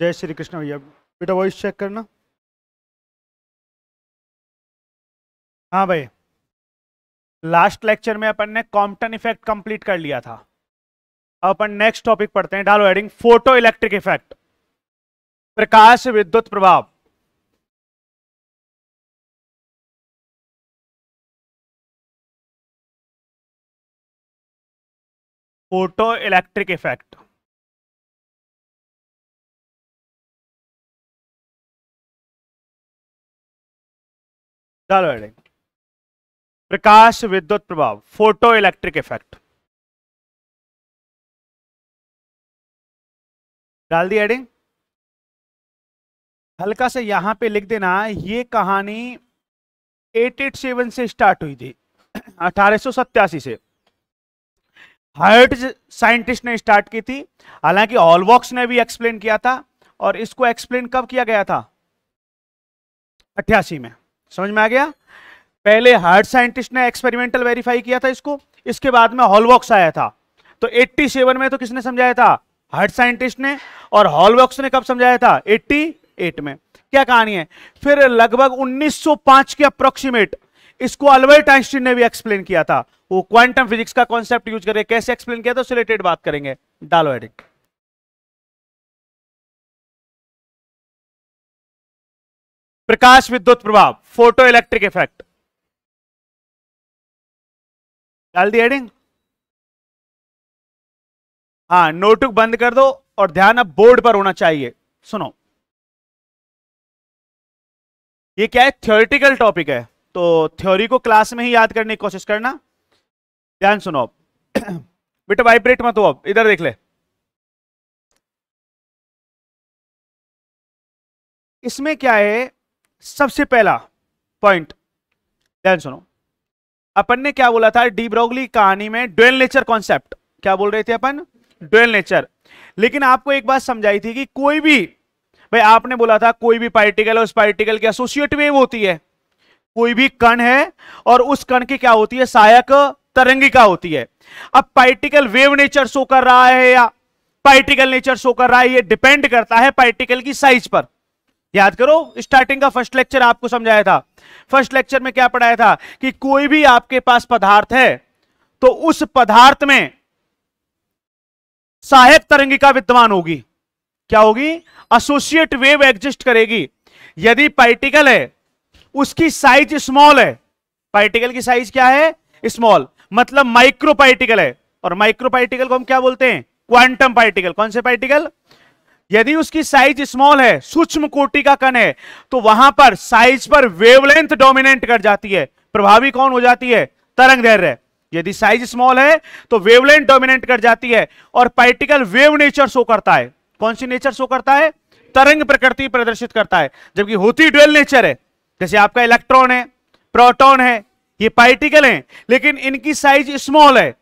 जय श्री कृष्ण भैया बेटा वॉइस चेक करना हाँ भाई लास्ट लेक्चर में अपन ने कॉम्पटन इफेक्ट कंप्लीट कर लिया था अब अपन नेक्स्ट टॉपिक पढ़ते हैं डालो हेडिंग फोटो इलेक्ट्रिक इफेक्ट प्रकाश विद्युत प्रभाव फोटो इलेक्ट्रिक इफेक्ट चलो प्रकाश विद्युत प्रभाव फोटो इलेक्ट्रिक इफेक्ट डाल दी एडिंग हल्का से यहां पे लिख देना ये कहानी 887 से स्टार्ट हुई थी अठारह से हर्ट साइंटिस्ट ने स्टार्ट की थी हालांकि ऑलवॉक्स ने भी एक्सप्लेन किया था और इसको एक्सप्लेन कब किया गया था अट्ठासी में समझ में आ गया पहले हार्ट साइंटिस्ट ने एक्सपेरिमेंटल वेरीफाई किया था इसको इसके बाद में हॉलवॉक्स आया था तो 87 में तो किसने समझाया था हार्ट साइंटिस्ट ने और हॉलवॉक्स ने कब समझाया था 88 में क्या कहानी है फिर लगभग 1905 के अप्रोक्सीमेट इसको अल्बर्ट आइंस्टीन ने भी एक्सप्लेन किया था वो क्वांटम फिजिक्स का कॉन्सेप्ट यूज करके कैसे एक्सप्लेन किया था उससे रिलेटेड बात करेंगे डालो एडिक्ट प्रकाश विद्युत प्रभाव फोटो इलेक्ट्रिक इफेक्ट डाल दी एडिंग हाँ नोटबुक बंद कर दो और ध्यान अब बोर्ड पर होना चाहिए सुनो ये क्या है थ्योरिटिकल टॉपिक है तो थ्योरी को क्लास में ही याद करने की कोशिश करना ध्यान सुनो अब बेटा वाइब्रेट मत हो अब इधर देख ले इसमें क्या है सबसे पहला पॉइंट ध्यान सुनो अपन ने क्या बोला था डी ब्रोगली कहानी में डुअल नेचर कॉन्सेप्ट क्या बोल रहे थे अपन डुअल नेचर लेकिन आपको एक बात समझाई थी कि कोई भी भाई आपने बोला था कोई भी पार्टिकल है उस पार्टिकल की एसोसिएट वेव होती है कोई भी कण है और उस कण की क्या होती है सहायक तरंगिका होती है अब पार्टिकल वेव नेचर शो कर रहा है या पार्टिकल नेचर शो कर रहा है ये डिपेंड करता है पार्टिकल की साइज पर याद करो स्टार्टिंग का फर्स्ट लेक्चर आपको समझाया था फर्स्ट लेक्चर में क्या पढ़ाया था कि कोई भी आपके पास पदार्थ है तो उस पदार्थ में सहायक तरंगिका विद्यमान होगी क्या होगी एसोसिएट वेव एग्जिस्ट करेगी यदि पार्टिकल है उसकी साइज स्मॉल है पार्टिकल की साइज क्या है स्मॉल मतलब माइक्रो पार्टिकल है और माइक्रो पार्टिकल को हम क्या बोलते हैं क्वांटम पार्टिकल कौन से पार्टिकल यदि उसकी साइज स्मॉल है सूक्ष्म कोटि का कण है तो वहां पर साइज पर वेवलेंथ डोमिनेंट कर जाती है प्रभावी कौन हो जाती है तरंग धैर्य यदि साइज स्मॉल है तो वेवलेंथ डोमिनेंट कर जाती है और पार्टिकल वेव नेचर शो करता है कौन सी नेचर शो करता है तरंग प्रकृति प्रदर्शित करता है जबकि होती ड्वेल नेचर है जैसे आपका इलेक्ट्रॉन है प्रोटॉन है ये पार्टिकल हैं लेकिन इनकी साइज स्मॉल है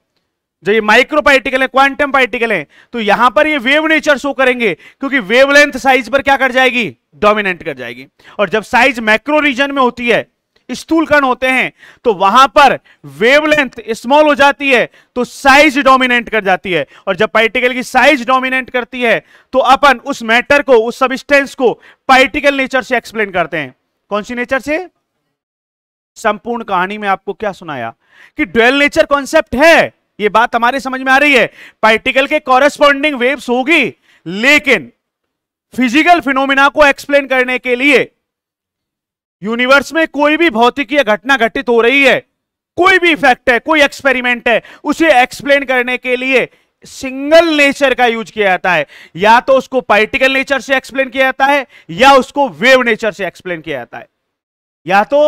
जो ये माइक्रो पार्टिकल है क्वांटम पार्टिकल है तो यहां पर ये वेव नेचर शो करेंगे क्योंकि वेवलेंथ साइज पर क्या कर जाएगी डोमिनेंट कर जाएगी और जब साइज मैक्रो रीजन में होती है स्थूल कण होते हैं तो वहां पर वेवलेंथ स्मॉल हो जाती है तो साइज डोमिनेंट कर जाती है और जब पार्टिकल की साइज डोमिनेंट करती है तो अपन उस मैटर को उस सबिस्टेंस को पार्टिकल नेचर से एक्सप्लेन करते हैं कौन सी नेचर से संपूर्ण कहानी में आपको क्या सुनाया कि ड्वेल नेचर कॉन्सेप्ट है ये बात हमारे समझ में आ रही है पार्टिकल के कॉरेस्पॉन्डिंग वेव्स होगी लेकिन फिजिकल फिनोमिना को एक्सप्लेन करने के लिए यूनिवर्स में कोई भी भौतिकीय घटना घटित हो रही है कोई भी इफेक्ट है कोई एक्सपेरिमेंट है उसे एक्सप्लेन करने के लिए सिंगल नेचर का यूज किया जाता है या तो उसको पार्टिकल नेचर से एक्सप्लेन किया जाता है या उसको वेव नेचर से एक्सप्लेन किया जाता है या तो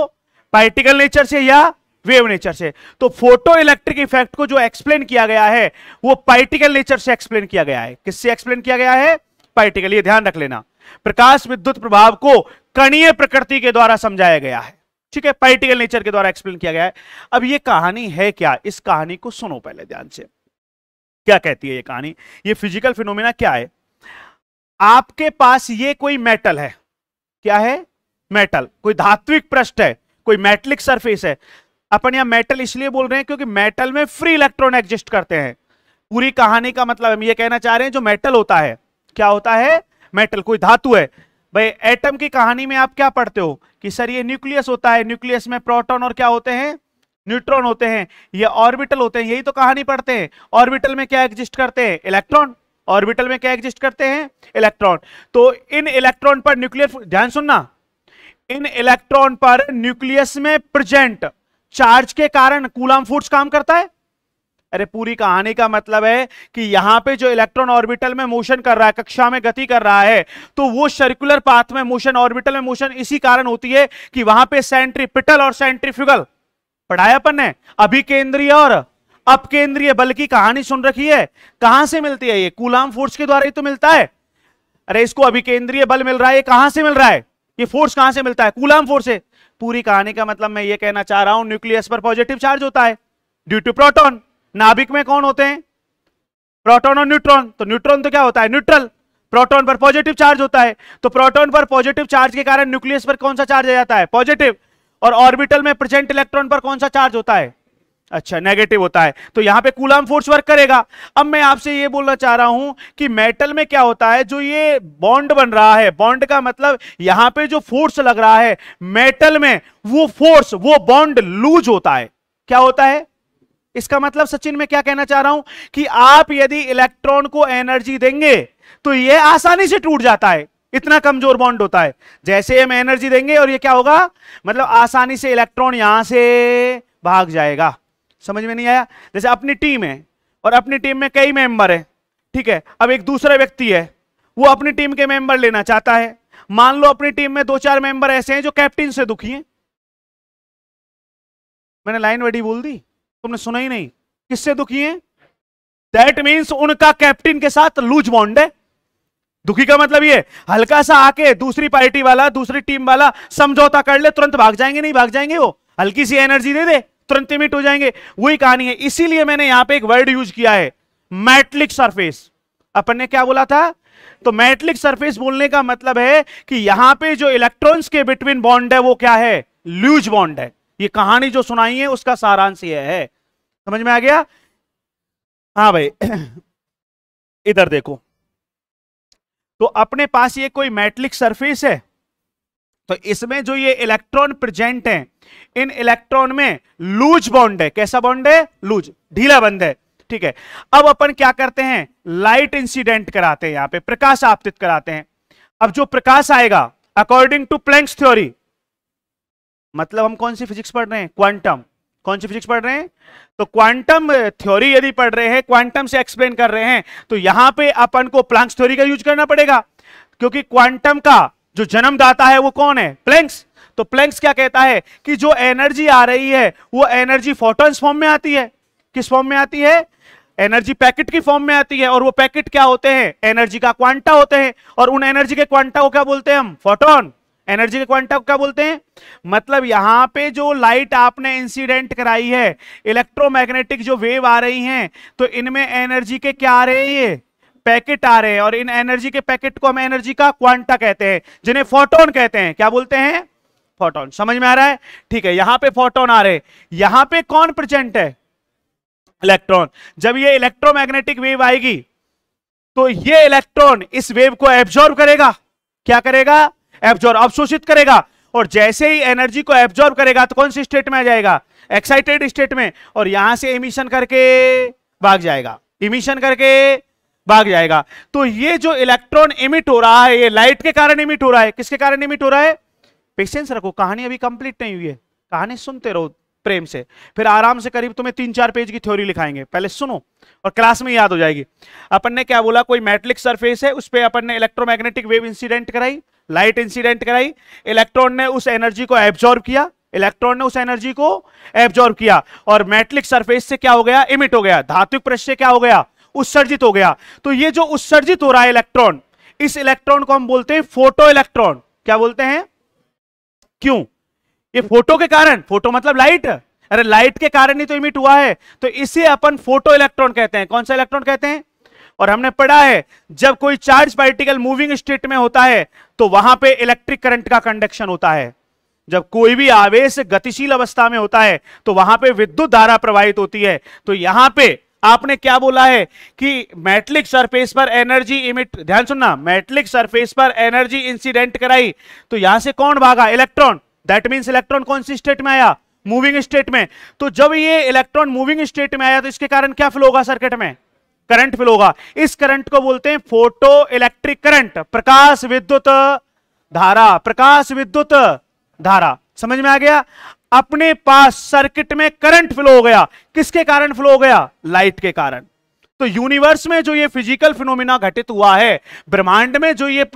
पार्टिकल नेचर से या वेव नेचर से तो फोटो इलेक्ट्रिक इफेक्ट को जो एक्सप्लेन किया गया है वो पार्टिकल नेचर से एक्सप्लेन किया गया है किससे एक्सप्लेन किया गया है पार्टिकल ये ध्यान रख लेना प्रकाश विद्युत प्रभाव को कणीय प्रकृति के द्वारा समझाया गया है ठीक है पार्टिकल नेचर के द्वारा एक्सप्लेन किया गया है अब ये कहानी है क्या इस कहानी को सुनो पहले ध्यान से क्या कहती है ये कहानी ये फिजिकल फिनोमिना क्या है आपके पास ये कोई मेटल है क्या है मेटल कोई धात्विक पृष्ठ है कोई मेटलिक सरफेस है अपन यहां मेटल इसलिए बोल रहे हैं क्योंकि मेटल में फ्री इलेक्ट्रॉन एग्जिस्ट करते हैं पूरी कहानी का मतलब हम ये कहना चाह रहे हैं जो मेटल होता है क्या होता है मेटल कोई धातु है भाई एटम की कहानी में आप क्या पढ़ते हो कि सर ये न्यूक्लियस होता है न्यूक्लियस में प्रोटॉन और क्या होते हैं न्यूट्रॉन होते हैं ये ऑर्बिटल होते हैं यही तो कहानी पढ़ते हैं ऑर्बिटल में क्या एग्जिस्ट करते हैं इलेक्ट्रॉन ऑर्बिटल में क्या एग्जिस्ट करते हैं इलेक्ट्रॉन तो इन इलेक्ट्रॉन पर न्यूक्लियर ध्यान सुनना इन इलेक्ट्रॉन पर न्यूक्लियस में प्रेजेंट चार्ज के कारण कूलाम फोर्स काम करता है अरे पूरी कहानी का मतलब है कि यहां पे जो इलेक्ट्रॉन ऑर्बिटल में मोशन कर रहा है कक्षा में गति कर रहा है तो वो सर्कुलर पाथ में मोशन ऑर्बिटल में मोशन इसी कारण होती है कि वहां पे सेंट्रीपिटल और सेंट्रीफ्यूगल पढ़ाया अपन ने अभी केंद्रीय और अब केंद्रीय बल की कहानी सुन रखी है कहां से मिलती है ये कूलाम फोर्स के द्वारा ही तो मिलता है अरे इसको अभिकेंद्रीय बल मिल रहा है कहां से मिल रहा है ये फोर्स कहां से मिलता है कूलाम फोर्स है पूरी कहानी का मतलब मैं ये कहना चाह रहा हूं न्यूक्लियस पर पॉजिटिव चार्ज होता है ड्यू टू प्रोटोन नाभिक में कौन होते हैं प्रोटोन और न्यूट्रॉन तो न्यूट्रॉन तो क्या होता है न्यूट्रल प्रोटॉन पर पॉजिटिव चार्ज होता है तो प्रोटॉन पर पॉजिटिव चार्ज के कारण न्यूक्लियस पर कौन सा चार्ज आ जाता है पॉजिटिव और ऑर्बिटल में प्रेजेंट इलेक्ट्रॉन पर कौन सा चार्ज होता है अच्छा नेगेटिव होता है तो यहां पे कूलाम फोर्स वर्क करेगा अब मैं आपसे ये बोलना चाह रहा हूं कि मेटल में क्या होता है जो ये बॉन्ड बन रहा है बॉन्ड का मतलब यहां पे जो फोर्स लग रहा है मेटल में वो फोर्स वो बॉन्ड लूज होता है क्या होता है इसका मतलब सचिन में क्या कहना चाह रहा हूं कि आप यदि इलेक्ट्रॉन को एनर्जी देंगे तो यह आसानी से टूट जाता है इतना कमजोर बॉन्ड होता है जैसे हम एनर्जी देंगे और यह क्या होगा मतलब आसानी से इलेक्ट्रॉन यहां से भाग जाएगा समझ में नहीं आया जैसे अपनी टीम है और अपनी टीम में कई मेंबर है ठीक है अब एक दूसरा व्यक्ति है वो अपनी टीम के मेंबर लेना चाहता है मान लो अपनी टीम में दो चार मेंबर ऐसे हैं जो कैप्टन से दुखी हैं मैंने लाइन वडी बोल दी तुमने सुना ही नहीं किससे दुखी हैं दैट मीन्स उनका कैप्टन के साथ लूज बॉन्ड है दुखी का मतलब ये हल्का सा आके दूसरी पार्टी वाला दूसरी टीम वाला समझौता कर ले तुरंत भाग जाएंगे नहीं भाग जाएंगे वो हल्की सी एनर्जी दे दे तुरंत इमिट हो जाएंगे वही कहानी है इसीलिए मैंने यहां पे एक वर्ड यूज किया है मैट्रिक सरफेस अपन ने क्या बोला था तो मैट्रिक सरफेस बोलने का मतलब है कि यहां पे जो इलेक्ट्रॉन्स के बिटवीन बॉन्ड है वो क्या है ल्यूज बॉन्ड है ये कहानी जो सुनाई है उसका सारांश यह है समझ में आ गया हाँ भाई इधर देखो तो अपने पास ये कोई मैट्रिक सरफेस है तो इसमें जो ये इलेक्ट्रॉन प्रेजेंट हैं इन इलेक्ट्रॉन में लूज बॉन्ड है कैसा बॉन्ड है लूज ढीला बंद है ठीक है अब अपन क्या करते हैं लाइट इंसिडेंट कराते हैं यहां पे प्रकाश आपतित कराते हैं अब जो प्रकाश आएगा अकॉर्डिंग टू प्लैंक्स थ्योरी मतलब हम कौन सी फिजिक्स पढ़ रहे हैं क्वांटम कौन सी फिजिक्स पढ़ रहे हैं तो क्वांटम थ्योरी uh, यदि पढ़ रहे हैं क्वांटम से एक्सप्लेन कर रहे हैं तो यहां पे अपन को प्लांक्स थ्योरी का यूज करना पड़ेगा क्योंकि क्वांटम का जो जन्मदाता है वो कौन है प्लैंक्स तो प्लैंक्स क्या कहता है कि जो एनर्जी आ रही है वो एनर्जी फोटॉन्स फॉर्म में आती है किस फॉर्म में आती है एनर्जी पैकेट की फॉर्म में आती है और वो पैकेट क्या होते हैं एनर्जी का क्वांटा होते हैं और उन एनर्जी के क्वांटा को क्या बोलते हैं हम फोटोन एनर्जी के क्वांटा को क्या बोलते हैं मतलब यहां पे जो लाइट आपने इंसिडेंट कराई है इलेक्ट्रोमैग्नेटिक जो वेव आ रही हैं तो इनमें एनर्जी के क्या आ रहे हैं ये पैकेट आ रहे हैं और इन एनर्जी के पैकेट को हम एनर्जी का क्वांटा कहते हैं जिन्हें फोटोन कहते हैं क्या बोलते हैं फोटोन समझ में आ रहा है ठीक है यहां पे फोटोन आ रहे यहां पे कौन प्रेजेंट है इलेक्ट्रॉन जब ये इलेक्ट्रोमैग्नेटिक वेव आएगी तो ये इलेक्ट्रॉन इस वेव को एब्जॉर्व करेगा क्या करेगा एब्जॉर्व अवशोषित करेगा और जैसे ही एनर्जी को एब्जॉर्व करेगा तो कौन सी स्टेट में आ जाएगा एक्साइटेड स्टेट में और यहां से इमिशन करके भाग जाएगा इमिशन करके भाग जाएगा तो ये जो इलेक्ट्रॉन इमिट हो रहा है ये लाइट के कारण इमिट हो रहा है किसके कारण इमिट हो रहा है पेशेंस रखो कहानी अभी कंप्लीट नहीं हुई है कहानी सुनते रहो प्रेम से फिर आराम से करीब तुम्हें तीन चार पेज की थ्योरी लिखाएंगे पहले सुनो और क्लास में याद हो जाएगी अपन ने क्या बोला कोई मेटलिक सरफेस है उस पर अपन ने इलेक्ट्रोमैग्नेटिक वेव इंसिडेंट कराई लाइट इंसिडेंट कराई इलेक्ट्रॉन ने उस एनर्जी को एब्जॉर्व किया इलेक्ट्रॉन ने उस एनर्जी को एब्जॉर्व किया और मेटलिक सरफेस से क्या हो गया इमिट हो गया धातु प्रश्य क्या हो गया उत्सर्जित हो गया तो ये जो उत्सर्जित हो रहा है इलेक्ट्रॉन इस इलेक्ट्रॉन को हम बोलते हैं फोटो इलेक्ट्रॉन क्या बोलते हैं क्यों ये फोटो के कारण फोटो मतलब लाइट अरे लाइट के कारण ही तो इमिट हुआ है तो इसे अपन फोटो इलेक्ट्रॉन कहते हैं कौन सा इलेक्ट्रॉन कहते हैं और हमने पढ़ा है जब कोई चार्ज पार्टिकल मूविंग स्टेट में होता है तो वहां पे इलेक्ट्रिक करंट का कंडक्शन होता है जब कोई भी आवेश गतिशील अवस्था में होता है तो वहां पे विद्युत धारा प्रवाहित होती है तो यहां पे आपने क्या बोला है कि मैटलिक सरफेस पर एनर्जी इमिट ध्यान सुनना मैटलिक सरफेस पर एनर्जी इंसिडेंट कराई तो यहां से कौन भागा इलेक्ट्रॉन दैट मीन इलेक्ट्रॉन कौन सी स्टेट में आया मूविंग स्टेट में तो जब ये इलेक्ट्रॉन मूविंग स्टेट में आया तो इसके कारण क्या फ्लो होगा सर्किट में करंट फ्लो होगा इस करंट को बोलते हैं फोटो इलेक्ट्रिक करंट प्रकाश विद्युत धारा प्रकाश विद्युत धारा समझ में आ गया अपने पास सर्किट में करंट फ्लो हो गया किसके कारण फ्लो हो गया लाइट के कारण तो यूनिवर्स में जो ये फिजिकल फिनोमिना घटित हुआ है ब्रह्मांड में जो ये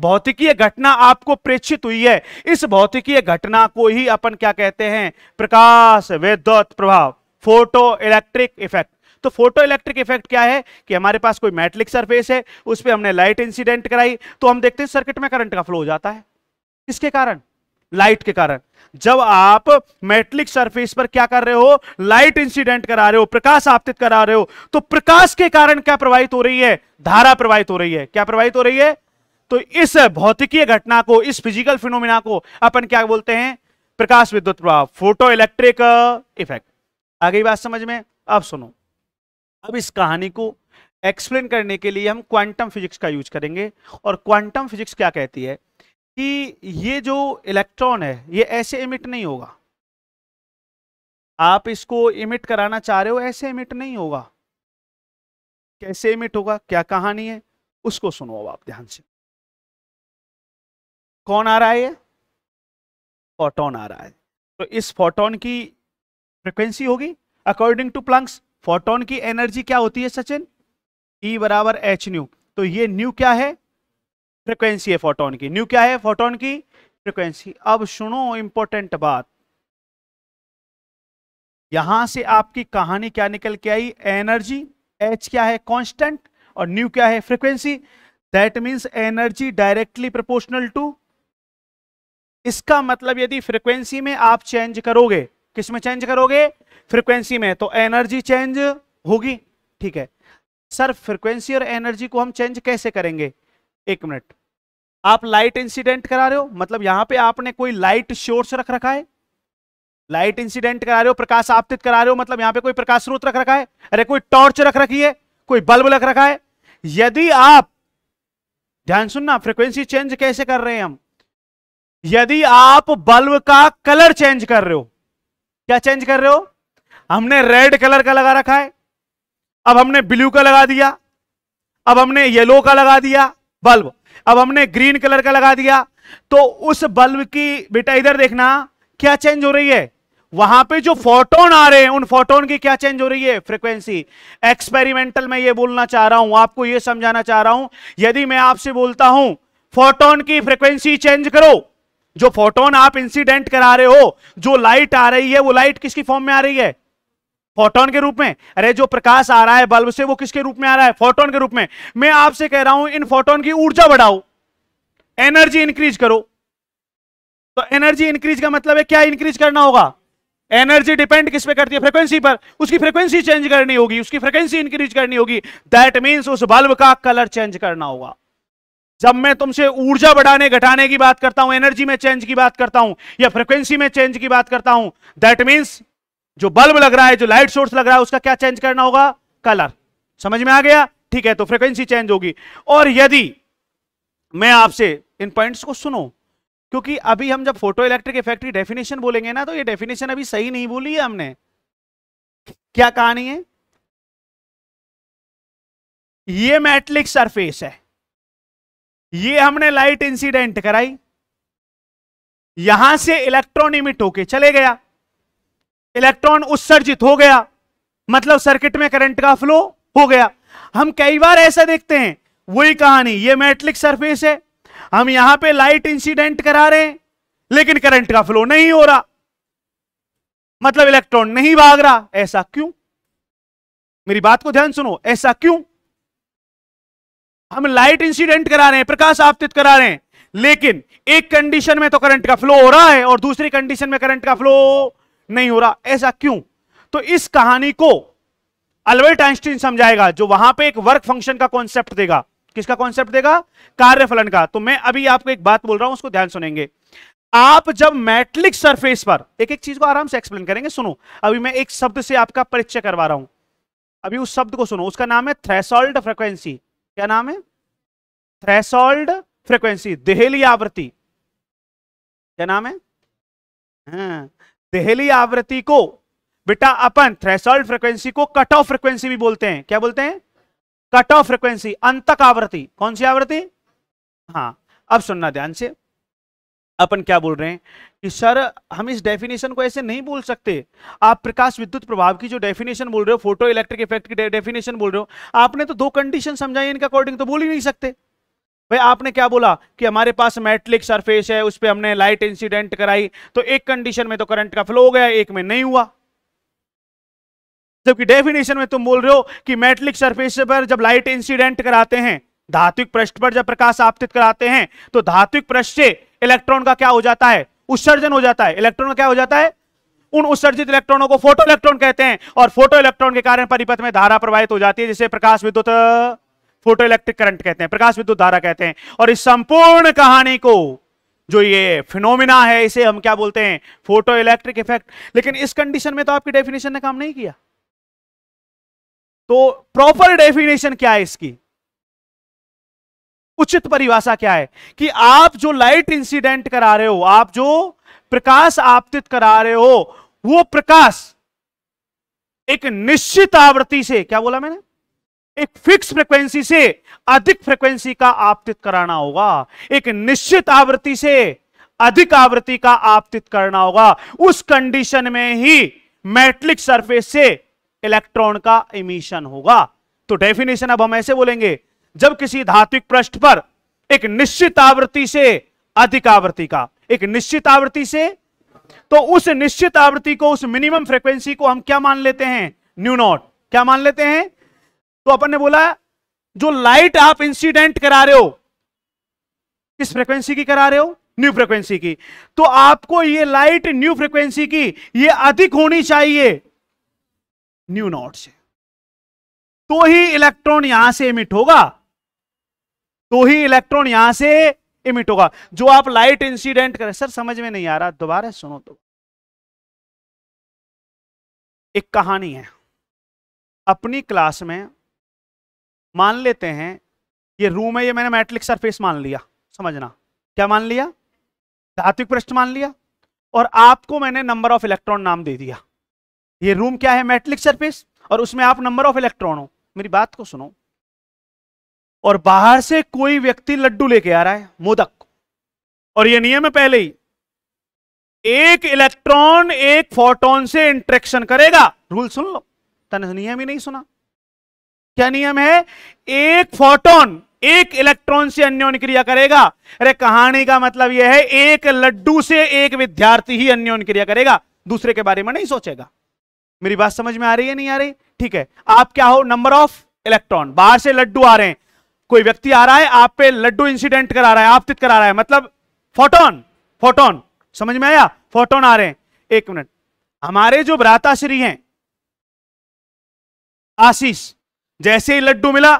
भौतिकीय घटना आपको प्रेक्षित हुई है इस भौतिकीय घटना को ही अपन क्या कहते हैं प्रकाश विद्युत प्रभाव फोटो इलेक्ट्रिक इफेक्ट तो फोटो इलेक्ट्रिक इफेक्ट क्या है कि हमारे पास कोई मेटलिक सरफेस है उस पर हमने लाइट इंसिडेंट कराई तो हम देखते हैं सर्किट में करंट का फ्लो हो जाता है किसके कारण लाइट के कारण जब आप मेटलिक सरफेस पर क्या कर रहे हो लाइट इंसिडेंट करा रहे हो प्रकाश आपतित करा रहे हो तो प्रकाश के कारण क्या प्रवाहित हो रही है धारा प्रवाहित हो रही है क्या प्रवाहित हो रही है तो इस भौतिकीय घटना को इस फिजिकल फिनोमिना को अपन क्या बोलते हैं प्रकाश विद्युत प्रभाव फोटो इलेक्ट्रिक इफेक्ट आ गई बात समझ में अब सुनो अब इस कहानी को एक्सप्लेन करने के लिए हम क्वांटम फिजिक्स का यूज करेंगे और क्वांटम फिजिक्स क्या कहती है कि ये जो इलेक्ट्रॉन है ये ऐसे इमिट नहीं होगा आप इसको इमिट कराना चाह रहे हो ऐसे इमिट नहीं होगा कैसे इमिट होगा क्या कहानी है उसको सुनो अब आप ध्यान से कौन आ रहा है ये फोटोन आ रहा है तो इस फोटोन की फ्रिक्वेंसी होगी अकॉर्डिंग टू प्लंक्स फोटोन की एनर्जी क्या होती है सचिन ई e बराबर एच न्यू तो ये न्यू क्या है फ्रिक्वेंसी है फोटोन की न्यू क्या है फोटोन की फ्रिक्वेंसी अब सुनो इंपॉर्टेंट बात यहां से आपकी कहानी क्या निकल के आई एनर्जी एच क्या है कांस्टेंट और न्यू क्या है frequency that means energy directly proportional to इसका मतलब यदि फ्रिक्वेंसी में आप चेंज करोगे किस में चेंज करोगे फ्रिक्वेंसी में तो एनर्जी चेंज होगी ठीक है सर फ्रिक्वेंसी और एनर्जी को हम चेंज कैसे करेंगे एक मिनट आप लाइट इंसिडेंट करा रहे हो मतलब यहां पे आपने कोई लाइट सोर्स रख रखा है लाइट इंसिडेंट करा रहे हो प्रकाश आपतित करा रहे हो मतलब यहां पे कोई प्रकाश स्रोत रख रखा है अरे कोई टॉर्च रख रखी है कोई बल्ब रख रखा है यदि आप ध्यान सुनना फ्रीक्वेंसी चेंज कैसे कर रहे हैं हम यदि आप बल्ब का कलर चेंज कर रहे हो क्या चेंज कर रहे हो हमने रेड कलर का लगा रखा है अब हमने ब्लू का लगा दिया अब हमने येलो का लगा दिया बल्ब अब हमने ग्रीन कलर का लगा दिया तो उस बल्ब की बेटा इधर देखना क्या चेंज हो रही है वहां पे जो फोटोन आ रहे हैं उन फोटोन की क्या चेंज हो रही है फ्रीक्वेंसी एक्सपेरिमेंटल में ये बोलना चाह रहा हूं आपको ये समझाना चाह रहा हूं यदि मैं आपसे बोलता हूं फोटोन की फ्रीक्वेंसी चेंज करो जो फोटोन आप इंसिडेंट करा रहे हो जो लाइट आ रही है वो लाइट किसकी फॉर्म में आ रही है फोटोन के रूप में अरे जो प्रकाश आ रहा है बल्ब से वो किसके रूप में आ रहा है फोटोन के रूप में मैं आपसे कह रहा हूं इन फोटोन की ऊर्जा बढ़ाओ एनर्जी इंक्रीज करो तो एनर्जी इंक्रीज का मतलब है क्या इंक्रीज करना होगा एनर्जी डिपेंड किस पे करती है फ्रीक्वेंसी पर उसकी फ्रीक्वेंसी चेंज करनी होगी उसकी फ्रीक्वेंसी इंक्रीज करनी होगी दैट मीन्स उस बल्ब का कलर चेंज करना होगा जब मैं तुमसे ऊर्जा बढ़ाने घटाने की बात करता हूं एनर्जी में चेंज की बात करता हूं या फ्रीक्वेंसी में चेंज की बात करता हूं दैट मीन्स जो बल्ब लग रहा है जो लाइट सोर्स लग रहा है उसका क्या चेंज करना होगा कलर समझ में आ गया ठीक है तो फ्रिक्वेंसी चेंज होगी और यदि मैं आपसे इन पॉइंट्स को सुनो क्योंकि अभी हम जब फोटो इलेक्ट्रिक इफेक्ट डेफिनेशन बोलेंगे ना तो ये डेफिनेशन अभी सही नहीं बोली है हमने क्या कहानी है ये मेटलिक सरफेस है ये हमने लाइट इंसिडेंट कराई यहां से इलेक्ट्रॉन इमिट होके चले गया इलेक्ट्रॉन उत्सर्जित हो गया मतलब सर्किट में करंट का फ्लो हो गया हम कई बार ऐसा देखते हैं वही कहानी ये मैट्रिक सरफेस है हम यहां पे लाइट इंसिडेंट करा रहे हैं लेकिन करंट का फ्लो नहीं हो रहा मतलब इलेक्ट्रॉन नहीं भाग रहा ऐसा क्यों मेरी बात को ध्यान सुनो ऐसा क्यों हम लाइट इंसिडेंट करा रहे हैं प्रकाश आपतित करा रहे हैं लेकिन एक कंडीशन में तो करंट का फ्लो हो रहा है और दूसरी कंडीशन में करंट का फ्लो नहीं हो रहा ऐसा क्यों तो इस कहानी को अल्बर्ट आइंस्टीन समझाएगा जो वहां पे एक वर्क फंक्शन का कॉन्सेप्ट देगा किसका कॉन्सेप्ट देगा कार्यफलन का तो मैं अभी आपको एक बात बोल रहा हूं उसको ध्यान सुनेंगे आप जब मैट्रिक सरफेस पर एक एक चीज को आराम से एक्सप्लेन करेंगे सुनो अभी मैं एक शब्द से आपका परिचय करवा रहा हूं अभी उस शब्द को सुनो उसका नाम है थ्रेसोल्ड फ्रिक्वेंसी क्या नाम है थ्रेसोल्ड फ्रिक्वेंसी दहेली आवृत्ति क्या नाम है हाँ। देहली आवृत्ति को बेटा अपन थ्रेसोल्ड फ्रिक्वेंसी को कट ऑफ फ्रिक्वेंसी भी बोलते हैं क्या बोलते हैं कट ऑफ फ्रिक्वेंसी अंतक आवृत्ति कौन सी आवृत्ति हाँ अब सुनना ध्यान से अपन क्या बोल रहे हैं कि सर हम इस डेफिनेशन को ऐसे नहीं बोल सकते आप प्रकाश विद्युत प्रभाव की जो डेफिनेशन बोल रहे हो फोटो इलेक्ट्रिक इफेक्ट की डेफिनेशन बोल रहे हो आपने तो दो कंडीशन समझाई इनके अकॉर्डिंग तो बोल ही नहीं सकते भाई आपने क्या बोला कि हमारे पास मेटलिक सरफेस है उस पर हमने लाइट इंसिडेंट कराई तो एक कंडीशन में तो करंट का फ्लो हो गया एक में नहीं हुआ जबकि डेफिनेशन में तुम बोल रहे हो कि मेटलिक सरफेस पर जब लाइट इंसिडेंट कराते हैं धात्विक पृष्ठ पर जब प्रकाश आपतित कराते हैं तो धात्विक पृष्ठ से इलेक्ट्रॉन का क्या हो जाता है उत्सर्जन हो जाता है इलेक्ट्रॉन का क्या हो जाता है उन उत्सर्जित इलेक्ट्रॉनों को फोटो इलेक्ट्रॉन कहते हैं और फोटो इलेक्ट्रॉन के कारण परिपथ में धारा प्रवाहित हो जाती है जिसे प्रकाश विद्युत फोटो इलेक्ट्रिक करंट कहते हैं प्रकाश विद्युत धारा कहते हैं और इस संपूर्ण कहानी को जो ये फिनोमिना है इसे हम क्या बोलते हैं फोटो इलेक्ट्रिक इफेक्ट लेकिन इस कंडीशन में तो आपकी डेफिनेशन ने काम नहीं किया तो प्रॉपर डेफिनेशन क्या है इसकी उचित परिभाषा क्या है कि आप जो लाइट इंसिडेंट करा रहे हो आप जो प्रकाश आपतित करा रहे हो वो प्रकाश एक निश्चित आवृत्ति से क्या बोला मैंने एक फिक्स फ्रिक्वेंसी से अधिक फ्रिक्वेंसी का आपतित कराना होगा एक निश्चित आवृत्ति से अधिक आवृत्ति का आपतित करना होगा उस कंडीशन में ही मैट्रिक सरफेस से इलेक्ट्रॉन का इमिशन होगा तो डेफिनेशन अब हम ऐसे बोलेंगे जब किसी धात्विक पृष्ठ पर एक निश्चित आवृत्ति से अधिक आवृत्ति का एक निश्चित आवृत्ति से तो उस निश्चित आवृत्ति को उस मिनिमम फ्रीक्वेंसी को हम क्या मान लेते हैं न्यू नॉट क्या मान लेते हैं तो अपन ने बोला जो लाइट आप इंसिडेंट करा रहे हो किस फ्रीक्वेंसी की करा रहे हो न्यू फ्रीक्वेंसी की तो आपको ये लाइट न्यू फ्रीक्वेंसी की ये अधिक होनी चाहिए न्यू नॉट से तो ही इलेक्ट्रॉन यहां से इमिट होगा तो ही इलेक्ट्रॉन यहां से इमिट होगा जो आप लाइट इंसिडेंट करें सर समझ में नहीं आ रहा दोबारा सुनो तो एक कहानी है अपनी क्लास में मान लेते हैं ये रूम है ये मैंने मैट्रिक सरफेस मान लिया समझना क्या मान लिया धात्विक पृष्ठ मान लिया और आपको मैंने नंबर ऑफ इलेक्ट्रॉन नाम दे दिया ये रूम क्या है मैट्रिक सरफेस और उसमें आप नंबर ऑफ इलेक्ट्रॉन हो मेरी बात को सुनो और बाहर से कोई व्यक्ति लड्डू लेके आ रहा है मोदक और ये नियम है पहले ही एक इलेक्ट्रॉन एक फोटोन से इंट्रेक्शन करेगा रूल सुन लो तन नियम ही नहीं सुना क्या नियम है एक फोटोन एक इलेक्ट्रॉन से अन्योन क्रिया करेगा अरे कहानी का मतलब यह है एक लड्डू से एक विद्यार्थी ही अन्योन क्रिया करेगा दूसरे के बारे में नहीं सोचेगा मेरी बात समझ में आ रही है नहीं आ रही ठीक है आप क्या हो नंबर ऑफ इलेक्ट्रॉन बाहर से लड्डू आ रहे हैं कोई व्यक्ति आ रहा है आप पे लड्डू इंसिडेंट करा रहा है आपतित करा रहा है मतलब फोटोन फोटोन समझ में आया फोटोन आ रहे हैं एक मिनट हमारे जो भ्राताश्री हैं आशीष जैसे ही लड्डू मिला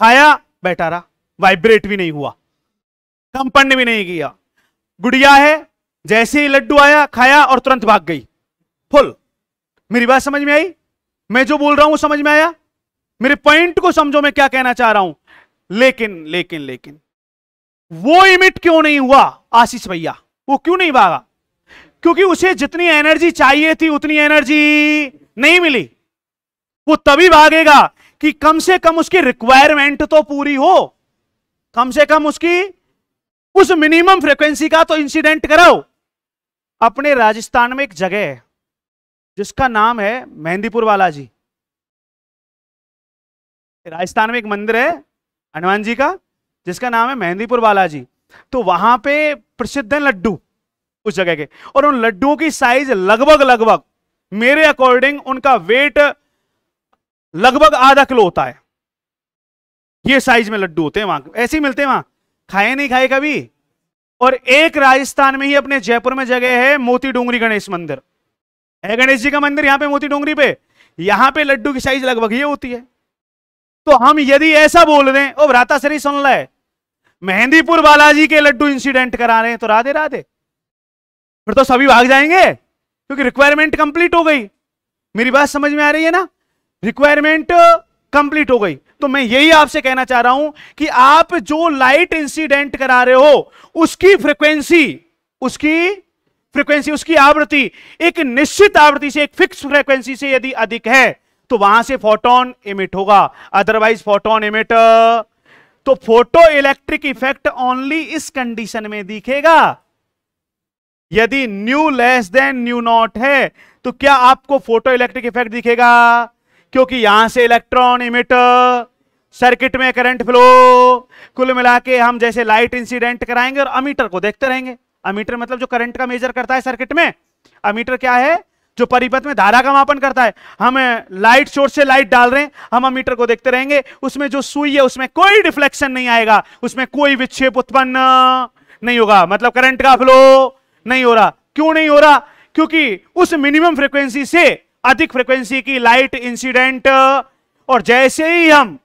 खाया बैठा रहा वाइब्रेट भी नहीं हुआ कंपन भी नहीं किया गुड़िया है जैसे ही लड्डू आया खाया और तुरंत भाग गई फुल मेरी बात समझ में आई मैं जो बोल रहा हूं वो समझ में आया मेरे पॉइंट को समझो मैं क्या कहना चाह रहा हूं लेकिन लेकिन लेकिन वो इमिट क्यों नहीं हुआ आशीष भैया वो क्यों नहीं भागा क्योंकि उसे जितनी एनर्जी चाहिए थी उतनी एनर्जी नहीं मिली वो तभी भागेगा कि कम से कम उसकी रिक्वायरमेंट तो पूरी हो कम से कम उसकी उस मिनिमम फ्रीक्वेंसी का तो इंसिडेंट कराओ अपने राजस्थान में एक जगह है जिसका नाम है मेहंदीपुर वाला जी राजस्थान में एक मंदिर है हनुमान जी का जिसका नाम है मेहंदीपुर बालाजी तो वहां पे प्रसिद्ध है लड्डू उस जगह के और उन लड्डुओं की साइज लगभग लगभग मेरे अकॉर्डिंग उनका वेट लगभग आधा किलो होता है ये साइज में लड्डू होते हैं वहां ऐसे ही मिलते हैं वहां खाए नहीं खाए कभी और एक राजस्थान में ही अपने जयपुर में जगह है मोती डोंगरी गणेश मंदिर है गणेश जी का मंदिर यहां पे मोती डोंगरी पे यहां पे लड्डू की साइज लगभग ये होती है तो हम यदि ऐसा बोल दें ओ राता सरी सुन रहा मेहंदीपुर बालाजी के लड्डू इंसिडेंट करा रहे हैं तो राधे राधे फिर तो सभी भाग जाएंगे क्योंकि रिक्वायरमेंट कंप्लीट हो गई मेरी बात समझ में आ रही है ना रिक्वायरमेंट कंप्लीट uh, हो गई तो मैं यही आपसे कहना चाह रहा हूं कि आप जो लाइट इंसिडेंट करा रहे हो उसकी फ्रीक्वेंसी उसकी फ्रीक्वेंसी उसकी आवृत्ति एक निश्चित आवृत्ति से एक फिक्स फ्रीक्वेंसी से यदि अधिक है तो वहां से फोटोन इमिट होगा अदरवाइज फोटोन इमिट तो फोटो इलेक्ट्रिक इफेक्ट ओनली इस कंडीशन में दिखेगा यदि nu less than nu naught है तो क्या आपको फोटो इलेक्ट्रिक इफेक्ट दिखेगा क्योंकि यहां से इलेक्ट्रॉन इमिट सर्किट में करंट फ्लो कुल मिला के हम जैसे लाइट इंसिडेंट कराएंगे और अमीटर को देखते रहेंगे अमीटर मतलब जो करंट का मेजर करता है सर्किट में अमीटर क्या है जो परिपथ में धारा का मापन करता है हम लाइट शोर से लाइट डाल रहे हैं हम अमीटर को देखते रहेंगे उसमें जो सुई है उसमें कोई डिफ्लेक्शन नहीं आएगा उसमें कोई विक्षेप उत्पन्न नहीं होगा मतलब करंट का फ्लो नहीं हो रहा क्यों नहीं हो रहा क्योंकि उस मिनिमम फ्रिक्वेंसी से अधिक फ्रिक्वेंसी की लाइट इंसिडेंट और जैसे ही हम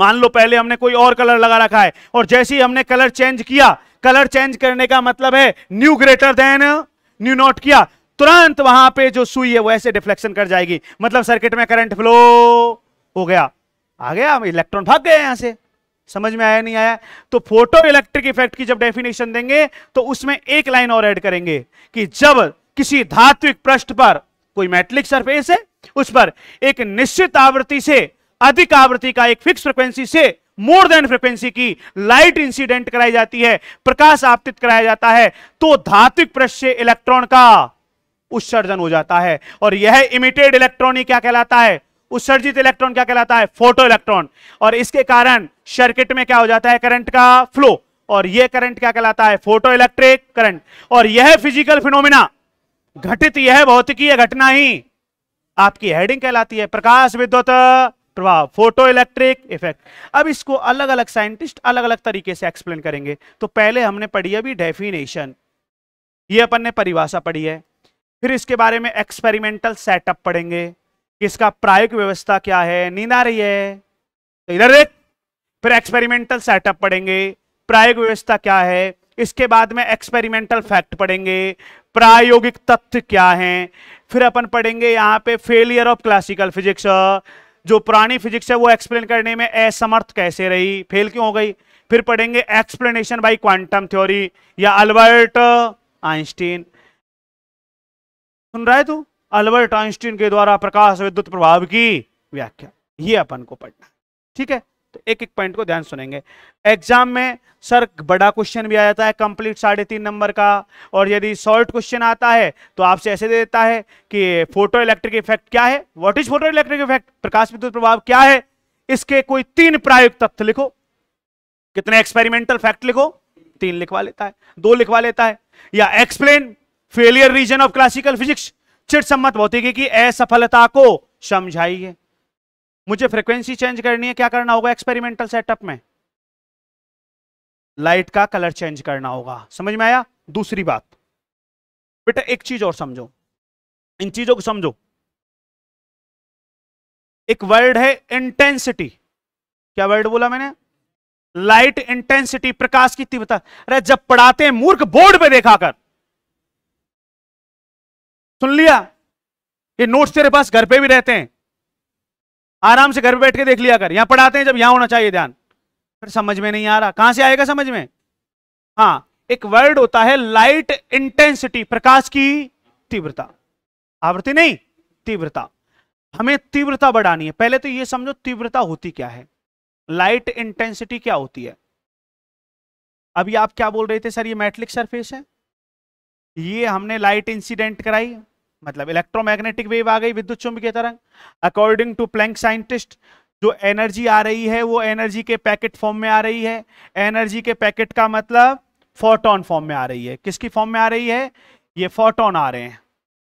मान लो पहले हमने कोई और कलर लगा रखा है और जैसे ही हमने कलर चेंज किया कलर चेंज करने का मतलब है nu greater than nu naught किया तुरंत वहां पे जो सुई है वो ऐसे डिफ्लेक्शन कर जाएगी मतलब सर्किट में करंट फ्लो हो गया आ गया इलेक्ट्रॉन भाग गए यहां से समझ में आया नहीं आया तो फोटो इलेक्ट्रिक इफेक्ट की जब डेफिनेशन देंगे तो उसमें एक लाइन और एड करेंगे कि जब किसी धात्विक पृष्ठ पर कोई मैट्रिक सरफेस है उस पर एक निश्चित आवृत्ति से अधिक आवृत्ति का एक फिक्स फ्रिक्वेंसी से मोर देन फ्रिक्वेंसी की लाइट इंसिडेंट कराई जाती है प्रकाश आपतित कराया जाता है तो धात्विक पृष्ठ इलेक्ट्रॉन का उत्सर्जन हो जाता है और यह इमिटेड इलेक्ट्रॉन ही क्या कहलाता है उत्सर्जित इलेक्ट्रॉन क्या कहलाता है फोटो इलेक्ट्रॉन और इसके कारण सर्किट में क्या हो जाता है करंट का फ्लो और यह करंट क्या कहलाता है फोटो इलेक्ट्रिक करंट और यह फिजिकल फिनोमिना घटित यह भौतिकीय घटना ही आपकी हेडिंग कहलाती है प्रकाश विद्युत प्रभाव फोटो इलेक्ट्रिक इफेक्ट अब इसको अलग अलग साइंटिस्ट अलग अलग तरीके से एक्सप्लेन करेंगे तो पहले हमने पढ़ी अभी डेफिनेशन ये अपन ने परिभाषा पढ़ी है फिर इसके बारे में एक्सपेरिमेंटल सेटअप पढ़ेंगे इसका प्रायोगिक व्यवस्था क्या है नींद आ रही है तो इधर देख फिर एक्सपेरिमेंटल सेटअप पढ़ेंगे प्रायोगिक व्यवस्था क्या है इसके बाद में एक्सपेरिमेंटल फैक्ट पढ़ेंगे प्रायोगिक तथ्य क्या हैं फिर अपन पढ़ेंगे यहाँ पे फेलियर ऑफ क्लासिकल फिजिक्स जो पुरानी फिजिक्स है वो एक्सप्लेन करने में असमर्थ कैसे रही फेल क्यों हो गई फिर पढ़ेंगे एक्सप्लेनेशन बाई क्वांटम थ्योरी या अल्बर्ट आइंस्टीन सुन रहा है तू अल्बर्ट आइंस्टीन के द्वारा प्रकाश विद्युत प्रभाव की व्याख्या ये अपन को पढ़ना ठीक है तो एक एक पॉइंट को ध्यान सुनेंगे एग्जाम में सर बड़ा क्वेश्चन भी आ जाता है कंप्लीट साढ़े तीन नंबर का और यदि शॉर्ट क्वेश्चन आता है तो आपसे ऐसे दे देता है कि फोटो इलेक्ट्रिक इफेक्ट क्या है what is photo electric effect प्रकाश विद्युत प्रभाव क्या है इसके कोई तीन प्रायोग तथ्य लिखो कितने एक्सपेरिमेंटल फैक्ट लिखो तीन लिखवा लेता है दो लिखवा लेता है या explain failure reason of classical physics चिट सम्मत भौतिकी की असफलता को समझाइए मुझे फ्रीक्वेंसी चेंज करनी है क्या करना होगा एक्सपेरिमेंटल सेटअप में लाइट का कलर चेंज करना होगा समझ में आया दूसरी बात बेटा एक चीज और समझो इन चीजों को समझो एक वर्ड है इंटेंसिटी क्या वर्ड बोला मैंने लाइट इंटेंसिटी प्रकाश की तीव्रता अरे जब पढ़ाते हैं मूर्ख बोर्ड पे देखा कर सुन लिया ये नोट्स तेरे पास घर पे भी रहते हैं आराम से घर में बैठ के देख लिया कर यहां पढ़ाते हैं जब यहां होना चाहिए ध्यान पर समझ में नहीं आ रहा कहां से आएगा समझ में हाँ एक वर्ड होता है लाइट इंटेंसिटी प्रकाश की तीव्रता आवृत्ति नहीं तीव्रता हमें तीव्रता बढ़ानी है पहले तो यह समझो तीव्रता होती क्या है लाइट इंटेंसिटी क्या होती है अभी आप क्या बोल रहे थे सर ये मैट्रिक सरफेस है ये हमने लाइट इंसिडेंट कराई मतलब इलेक्ट्रोमैग्नेटिक वेव आ गई विद्युत चुंबकीय तरंग अकॉर्डिंग टू प्लैंक साइंटिस्ट जो एनर्जी आ रही है वो एनर्जी के पैकेट फॉर्म में आ रही है एनर्जी के पैकेट का मतलब फोटोन फॉर्म में आ रही है किसकी फॉर्म में आ रही है ये फोटोन आ रहे हैं